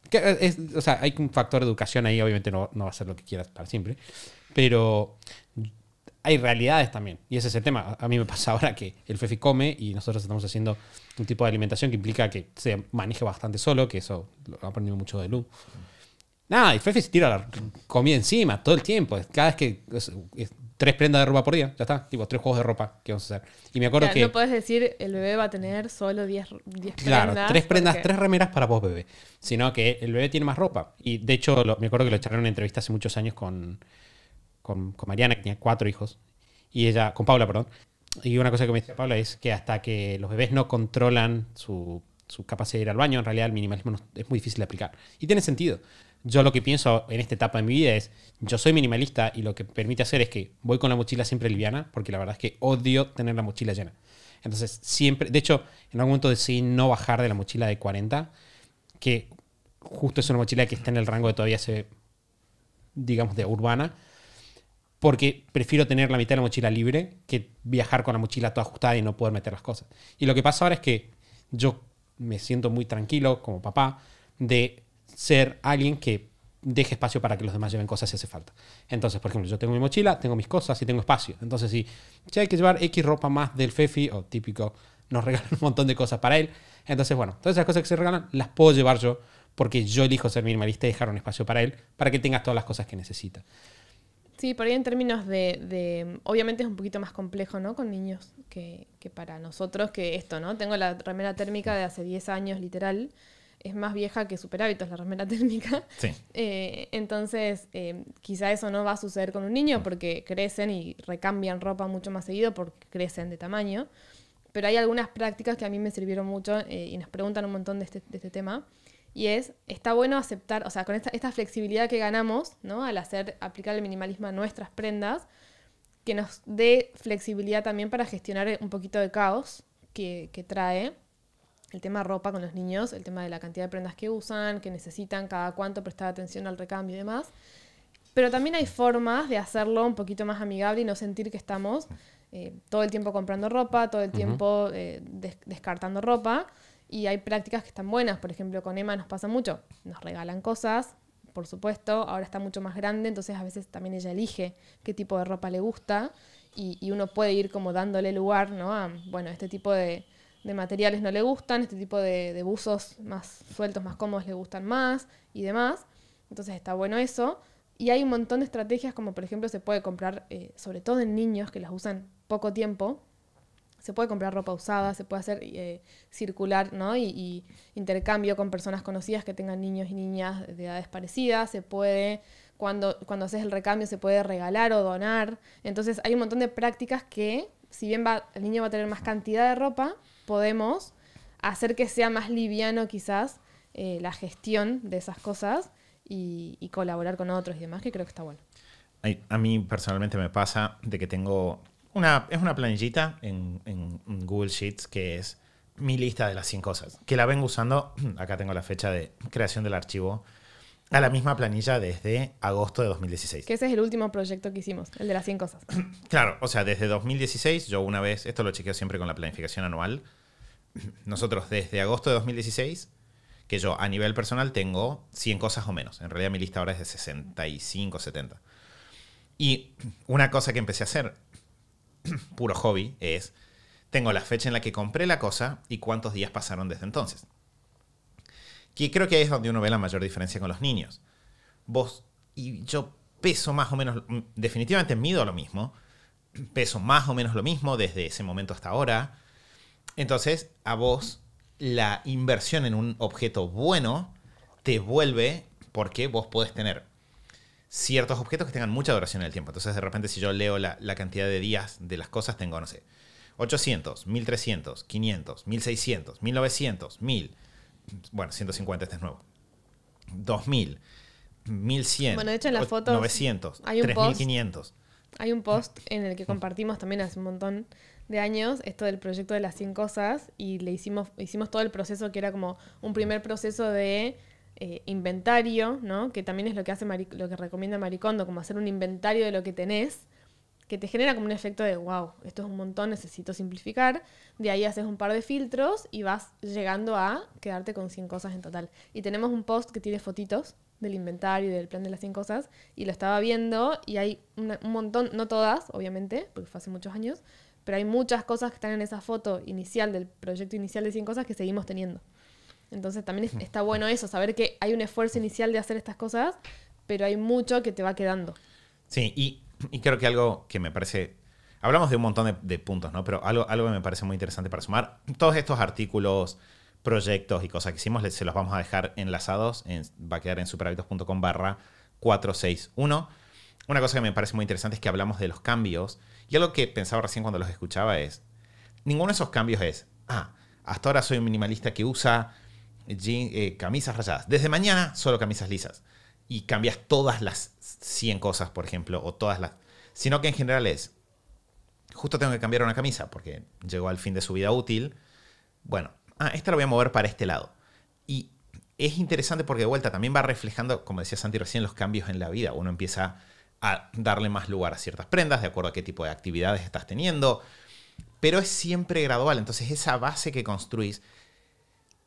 Que eh, es, o sea, hay un factor de educación ahí, obviamente no, no va a ser lo que quieras para siempre, pero hay realidades también. Y ese es el tema. A mí me pasa ahora que el Fefi come y nosotros estamos haciendo un tipo de alimentación que implica que se maneje bastante solo, que eso lo ha aprendido mucho de luz mm. Nada, y Fefi se tira la comida encima todo el tiempo. Cada vez que es, es, tres prendas de ropa por día, ya está, tipo tres juegos de ropa que vamos a hacer. Y me acuerdo que... No puedes decir, el bebé va a tener solo 10 prendas. Claro, tres prendas, tres remeras para vos, bebé, sino que el bebé tiene más ropa. Y de hecho, me acuerdo que lo echaron en una entrevista hace muchos años con, con, Mariana, que tenía cuatro hijos, y ella, con Paula, perdón. Y una cosa que me decía Paula es que hasta que los bebés no controlan su, capacidad de ir al baño, en realidad el minimalismo es muy difícil de aplicar. Y tiene sentido, yo lo que pienso en esta etapa de mi vida es, yo soy minimalista y lo que permite hacer es que voy con la mochila siempre liviana, porque la verdad es que odio tener la mochila llena. Entonces, siempre, de hecho, en algún momento decidí no bajar de la mochila de 40, que justo es una mochila que está en el rango de todavía se, digamos, de urbana, porque prefiero tener la mitad de la mochila libre que viajar con la mochila toda ajustada y no poder meter las cosas. Y lo que pasa ahora es que yo me siento muy tranquilo como papá de ser alguien que deje espacio para que los demás lleven cosas si hace falta. Entonces, por ejemplo, yo tengo mi mochila, tengo mis cosas y tengo espacio. Entonces, si, si hay que llevar X ropa más del Fefi, o típico, nos regalan un montón de cosas para él. Entonces, bueno, todas esas cosas que se regalan las puedo llevar yo porque yo elijo ser minimalista y dejar un espacio para él para que tengas todas las cosas que necesita. Sí, por ahí en términos de, Obviamente es un poquito más complejo, ¿no? Con niños que, que, para nosotros, que esto, ¿no? Tengo la remera térmica de hace 10 años, literal es más vieja que superhábitos, la remera térmica. Eh, entonces, eh, quizá eso no va a suceder con un niño mm. porque crecen y recambian ropa mucho más seguido porque crecen de tamaño. Pero hay algunas prácticas que a mí me sirvieron mucho eh, y nos preguntan un montón este, de este, tema. Y es, está bueno aceptar, o sea, con esta, flexibilidad que ganamos, ¿no? Al hacer, aplicar el minimalismo a nuestras prendas, que nos dé flexibilidad también para gestionar un poquito de caos que, que trae el tema ropa con los niños, el tema de la cantidad de prendas que usan, que necesitan, cada cuánto prestar atención al recambio y demás. Pero también hay formas de hacerlo un poquito más amigable y no sentir que estamos eh, todo el tiempo comprando ropa, todo el tiempo eh, descartando ropa. Y hay prácticas que están buenas. Por ejemplo, con Emma nos pasa mucho. Nos regalan cosas, por supuesto. Ahora está mucho más grande, entonces a veces también ella elige qué tipo de ropa le gusta. Y, y uno puede ir como dándole lugar, ¿no? A, bueno, este tipo de, de materiales no le gustan, este tipo de, buzos más sueltos, más cómodos le gustan más y demás. Entonces está bueno eso. Y hay un montón de estrategias, como por ejemplo se puede comprar, eh, sobre todo en niños que las usan poco tiempo, se puede comprar ropa usada, se puede hacer eh, circular ¿no? Y, intercambio con personas conocidas que tengan niños y niñas de edades parecidas, se puede, cuando, cuando haces el recambio, se puede regalar o donar. Entonces hay un montón de prácticas que, si bien el niño va a tener más cantidad de ropa, podemos hacer que sea más liviano quizás eh, la gestión de esas cosas y, colaborar con otros y demás, que creo que está bueno. A mí personalmente me pasa de que tengo una, es una planillita en, en Google Sheets que es mi lista de las 100 cosas, que la vengo usando, acá tengo la fecha de creación del archivo, a la misma planilla desde agosto de 2016. Que ese es el último proyecto que hicimos, el de las 100 cosas. Claro, o sea, desde 2016, yo una vez, esto lo chequeo siempre con la planificación anual, nosotros desde agosto de 2016, que yo a nivel personal tengo 100 cosas o menos, en realidad mi lista ahora es de 65, 70. Y una cosa que empecé a hacer, puro hobby, es, tengo la fecha en la que compré la cosa y cuántos días pasaron desde entonces. Que creo que ahí es donde uno ve la mayor diferencia con los niños. Vos y yo peso más o menos, mm, definitivamente mido lo mismo, peso más o menos lo mismo desde ese momento hasta ahora. Entonces, a vos la inversión en un objeto bueno te vuelve porque vos podés tener ciertos objetos que tengan mucha duración en el tiempo. Entonces, de repente, si yo leo la, la cantidad de días de las cosas, tengo, no sé, 800, 1300, 500, 1600, 1900, 1000. Bueno, 150, este es nuevo. 2000, 1100. Bueno, de hecho en 900, hay un 3500. Post, hay un post en el que compartimos también hace un montón de años esto del proyecto de las 100 cosas y le hicimos, hicimos todo el proceso que era como un primer proceso de eh, inventario, ¿no? Que también es lo que hace lo que recomienda Maricondo, como hacer un inventario de lo que tenés que te genera como un efecto de, wow, esto es un montón, necesito simplificar. De ahí haces un par de filtros y vas llegando a quedarte con 100 cosas en total. Y tenemos un post que tiene fotitos del inventario y del plan de las 100 cosas y lo estaba viendo y hay un montón, no todas, obviamente, porque fue hace muchos años, pero hay muchas cosas que están en esa foto inicial del proyecto inicial de 100 cosas que seguimos teniendo. Entonces también hmm. está bueno eso, saber que hay un esfuerzo inicial de hacer estas cosas, pero hay mucho que te va quedando. Sí, y y creo que algo que me parece. Hablamos de un montón de, puntos, ¿no? Pero algo, que me parece muy interesante para sumar. Todos estos artículos, proyectos y cosas que hicimos, se los vamos a dejar enlazados. va a quedar en superhábitos.com barra 461. Una cosa que me parece muy interesante es que hablamos de los cambios. Y algo que pensaba recién cuando los escuchaba es, ninguno de esos cambios es, ah, hasta ahora soy un minimalista que usa eh, camisas rayadas. Desde mañana solo camisas lisas y cambias todas las 100 cosas, por ejemplo, o todas las... Sino que en general es, justo tengo que cambiar una camisa porque llegó al fin de su vida útil. Bueno, ah, esta la voy a mover para este lado. Y es interesante porque de vuelta también va reflejando, como decía Santi recién, los cambios en la vida. Uno empieza a darle más lugar a ciertas prendas, de acuerdo a qué tipo de actividades estás teniendo, pero es siempre gradual. Entonces esa base que construís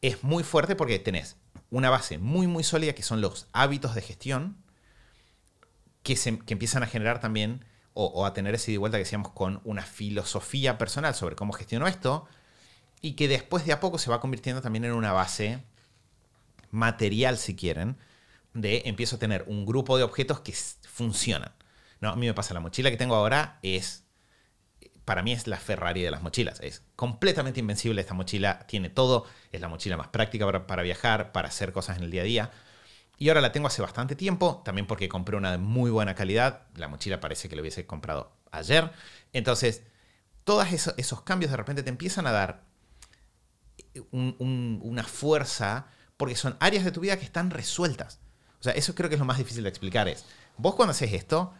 es muy fuerte porque tenés una base muy, muy sólida que son los hábitos de gestión que, se, empiezan a generar también o, a tener ese de vuelta que decíamos con una filosofía personal sobre cómo gestiono esto y que después de a poco se va convirtiendo también en una base material, si quieren, de empiezo a tener un grupo de objetos que funcionan. No, a mí me pasa, la mochila que tengo ahora es para mí es la Ferrari de las mochilas. Es completamente invencible esta mochila, tiene todo, es la mochila más práctica para, viajar, para hacer cosas en el día a día. Y ahora la tengo hace bastante tiempo, también porque compré una de muy buena calidad, la mochila parece que la hubiese comprado ayer. Entonces, todos esos, cambios de repente te empiezan a dar una fuerza, porque son áreas de tu vida que están resueltas. O sea, eso creo que es lo más difícil de explicar. Es, vos cuando haces esto,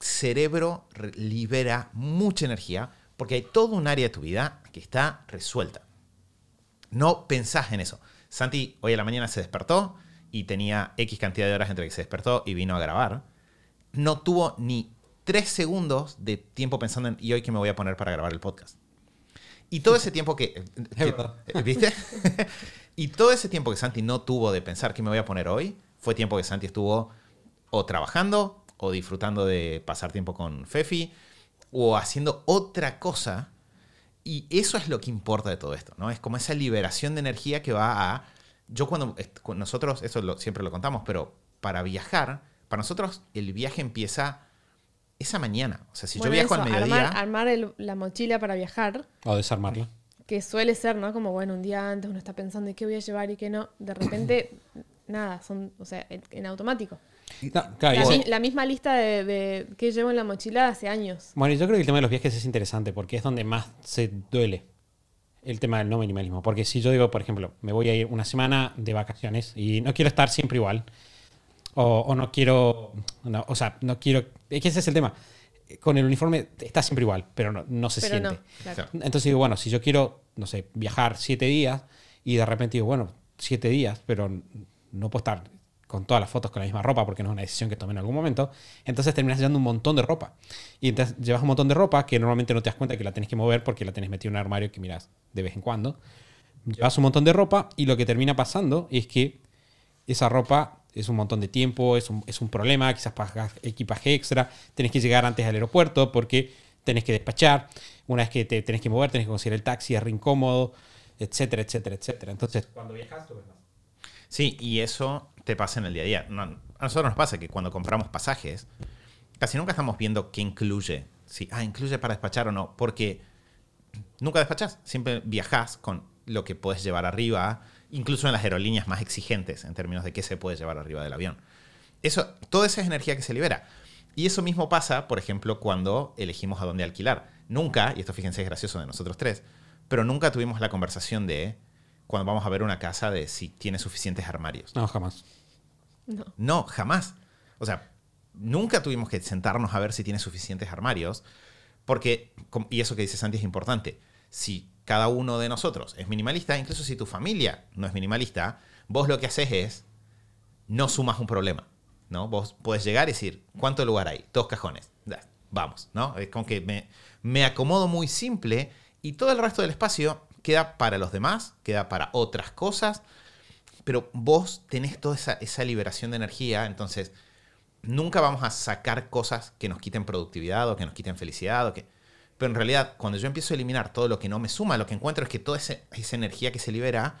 cerebro libera mucha energía porque hay todo un área de tu vida que está resuelta. No pensás en eso. Santi hoy a la mañana se despertó y tenía X cantidad de horas entre que se despertó y vino a grabar. No tuvo ni tres segundos de tiempo pensando en, ¿y hoy qué me voy a poner para grabar el podcast? Y todo ese tiempo que... Eh, eh, ¿Viste? y todo ese tiempo que Santi no tuvo de pensar qué me voy a poner hoy, fue tiempo que Santi estuvo o trabajando o disfrutando de pasar tiempo con Fefi, o haciendo otra cosa. Y eso es lo que importa de todo esto, ¿no? Es como esa liberación de energía que va a... Yo cuando... Eh, nosotros, eso lo, siempre lo contamos, pero para viajar, para nosotros el viaje empieza esa mañana. O sea, si yo viajo al mediodía... Armar, la mochila para viajar. O desarmarla. Que suele ser, ¿no? Como, bueno, un día antes uno está pensando, ¿y qué voy a llevar y qué no? De repente, nada, son, o sea, en automático la, misma lista de, que llevo en la mochila hace años. Bueno, yo creo que el tema de los viajes es interesante porque es donde más se duele el tema del no minimalismo. Porque si yo digo, por ejemplo, me voy a ir una semana de vacaciones y no quiero estar siempre igual, o, no quiero, o sea, no quiero, es que ese es el tema. Con el uniforme está siempre igual, pero no, se siente. Entonces digo, bueno, si yo quiero, no sé, viajar siete días y de repente digo, bueno, siete días, pero no puedo estar con todas las fotos con la misma ropa porque no es una decisión que tomé en algún momento. Entonces terminas llevando un montón de ropa. Y entonces llevas un montón de ropa que normalmente no te das cuenta que la tenés que mover porque la tenés metida en un armario que miras de vez en cuando. Llevas un montón de ropa y lo que termina pasando es que esa ropa es un montón de tiempo, es un, es problema, quizás pagas equipaje extra, tenés que llegar antes al aeropuerto porque tenés que despachar, una vez que te tenés que mover, tenés que conseguir el taxi, es re incómodo, etcétera, etcétera, etcétera. Entonces, cuando viajas, tú Sí, y eso te pasa en el día a día. No, a nosotros nos pasa que cuando compramos pasajes, casi nunca estamos viendo qué incluye. Si, ah, incluye para despachar o no, porque nunca despachás. Siempre viajás con lo que puedes llevar arriba, incluso en las aerolíneas más exigentes en términos de qué se puede llevar arriba del avión. Eso, toda esa es energía que se libera. Y eso mismo pasa, por ejemplo, cuando elegimos a dónde alquilar. Nunca, y esto fíjense es gracioso de nosotros tres, pero nunca tuvimos la conversación de cuando vamos a ver una casa de si tiene suficientes armarios. No, jamás. No. jamás. O sea, nunca tuvimos que sentarnos a ver si tiene suficientes armarios, porque, y eso que dices, Santi es importante, si cada uno de nosotros es minimalista, incluso si tu familia no es minimalista, vos lo que haces es no sumas un problema, ¿no? Vos puedes llegar y decir, ¿cuánto lugar hay? Dos cajones. Vamos, ¿no? Es como que me, me acomodo muy simple y todo el resto del espacio queda para los demás, queda para otras cosas, pero vos tenés toda esa, liberación de energía, entonces nunca vamos a sacar cosas que nos quiten productividad o que nos quiten felicidad. O que... Pero en realidad, cuando yo empiezo a eliminar todo lo que no me suma, lo que encuentro es que toda esa, esa energía que se libera,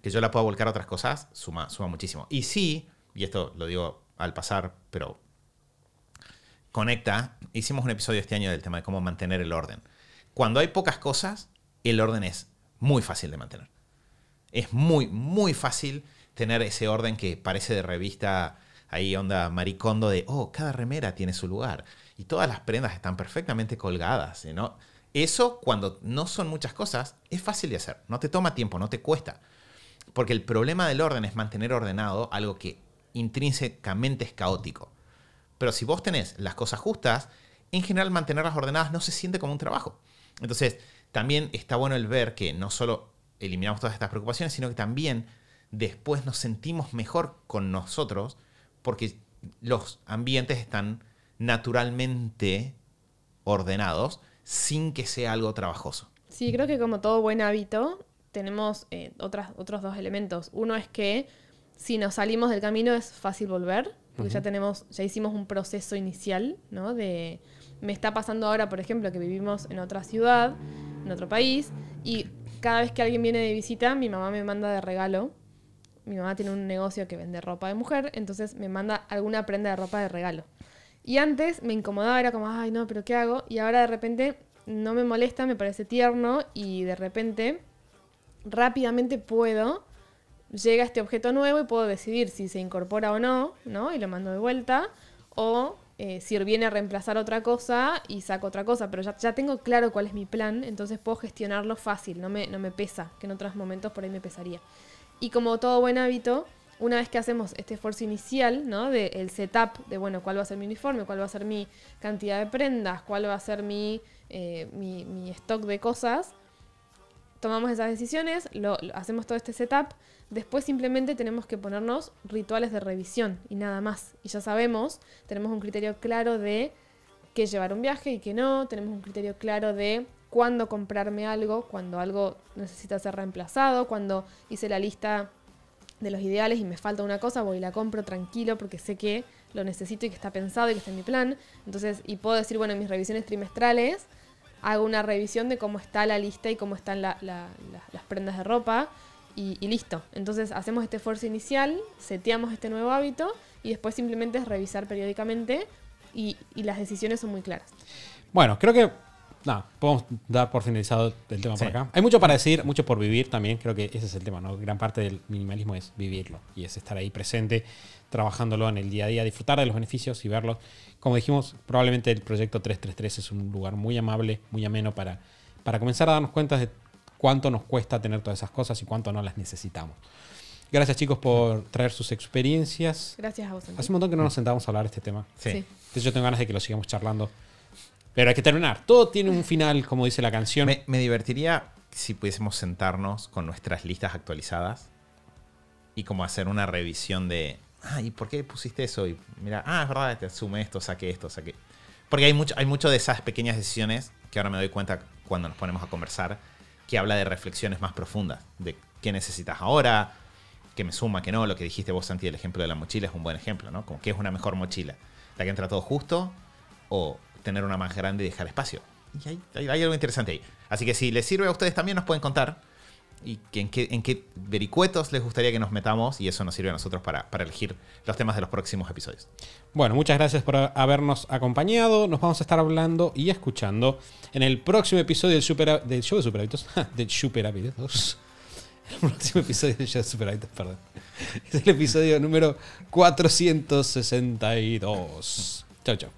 que yo la puedo volcar a otras cosas, suma, suma muchísimo. Y sí, y esto lo digo al pasar, pero conecta, hicimos un episodio este año del tema de cómo mantener el orden. Cuando hay pocas cosas, el orden es muy fácil de mantener. Es muy, muy fácil tener ese orden que parece de revista ahí onda maricondo de, oh, cada remera tiene su lugar. Y todas las prendas están perfectamente colgadas, ¿no? Eso, cuando no son muchas cosas, es fácil de hacer. No te toma tiempo, no te cuesta. Porque el problema del orden es mantener ordenado algo que intrínsecamente es caótico. Pero si vos tenés las cosas justas, en general mantenerlas ordenadas no se siente como un trabajo. Entonces, también está bueno el ver que no solo eliminamos todas estas preocupaciones, sino que también después nos sentimos mejor con nosotros porque los ambientes están naturalmente ordenados sin que sea algo trabajoso. Sí, creo que como todo buen hábito tenemos eh, otros dos elementos. Uno es que si nos salimos del camino es fácil volver, porque ya tenemos, ya hicimos un proceso inicial, ¿no? De me está pasando ahora, por ejemplo, que vivimos en otra ciudad, en otro país, y cada vez que alguien viene de visita, mi mamá me manda de regalo. Mi mamá tiene un negocio que vende ropa de mujer, entonces me manda alguna prenda de ropa de regalo. Y antes me incomodaba, era como, ay, no, pero ¿qué hago? Y ahora de repente no me molesta, me parece tierno y de repente rápidamente puedo, llega este objeto nuevo y puedo decidir si se incorpora o no, ¿no? Y lo mando de vuelta o eh, viene a reemplazar otra cosa y saco otra cosa, pero ya, ya, tengo claro cuál es mi plan, entonces puedo gestionarlo fácil, no me, pesa, que en otros momentos por ahí me pesaría. Y como todo buen hábito, una vez que hacemos este esfuerzo inicial, ¿no? el setup de, bueno, cuál va a ser mi uniforme, cuál va a ser mi cantidad de prendas, cuál va a ser mi, eh, stock de cosas, tomamos esas decisiones, lo, hacemos todo este setup, Después simplemente tenemos que ponernos rituales de revisión y nada más. Y ya sabemos, tenemos un criterio claro de qué llevar un viaje y qué no, tenemos un criterio claro de cuándo comprarme algo, cuando algo necesita ser reemplazado, cuando hice la lista de los ideales y me falta una cosa, voy y la compro tranquilo porque sé que lo necesito y que está pensado y que está en mi plan. Entonces, y puedo decir, bueno, en mis revisiones trimestrales hago una revisión de cómo está la lista y cómo están las prendas de ropa y, listo. Entonces hacemos este esfuerzo inicial, seteamos este nuevo hábito y después simplemente es revisar periódicamente y, las decisiones son muy claras. Bueno, creo que nada, podemos dar por finalizado el tema por acá. Hay mucho para decir, mucho por vivir también. Creo que ese es el tema, ¿no? Gran parte del minimalismo es vivirlo y es estar ahí presente, trabajándolo en el día a día, disfrutar de los beneficios y verlos. Como dijimos, probablemente el proyecto 333 es un lugar muy amable, muy ameno para, para comenzar a darnos cuenta de cuánto nos cuesta tener todas esas cosas y cuánto no las necesitamos. Gracias chicos por traer sus experiencias. Gracias a vosotros. Hace un montón que no nos sentamos a hablar de este tema. Sí. Entonces yo tengo ganas de que lo sigamos charlando. Pero hay que terminar. Todo tiene un final, como dice la canción. Me, divertiría si pudiésemos sentarnos con nuestras listas actualizadas y como hacer una revisión de, ah, ¿y por qué pusiste eso? Y mira, ah, es verdad, te sume esto, saqué esto, saqué. Porque hay mucho, hay mucho de esas pequeñas decisiones que ahora me doy cuenta cuando nos ponemos a conversar que habla de reflexiones más profundas, de qué necesitas ahora, Que me suma, que no, lo que dijiste vos, Santi, el ejemplo de la mochila es un buen ejemplo, ¿no? Como que es una mejor mochila, la que entra todo justo o tener una más grande y dejar espacio. Y hay algo interesante ahí. Así que si les sirve a ustedes también nos pueden contar y en, qué, vericuetos les gustaría que nos metamos y eso nos sirve a nosotros para, elegir los temas de los próximos episodios. Bueno, muchas gracias por habernos acompañado. Nos vamos a estar hablando y escuchando en el próximo episodio del, super, show de Superhábitos. del Superhábitos. El próximo episodio del show de Superhábitos, perdón. Es el episodio número 462. Chao, chao.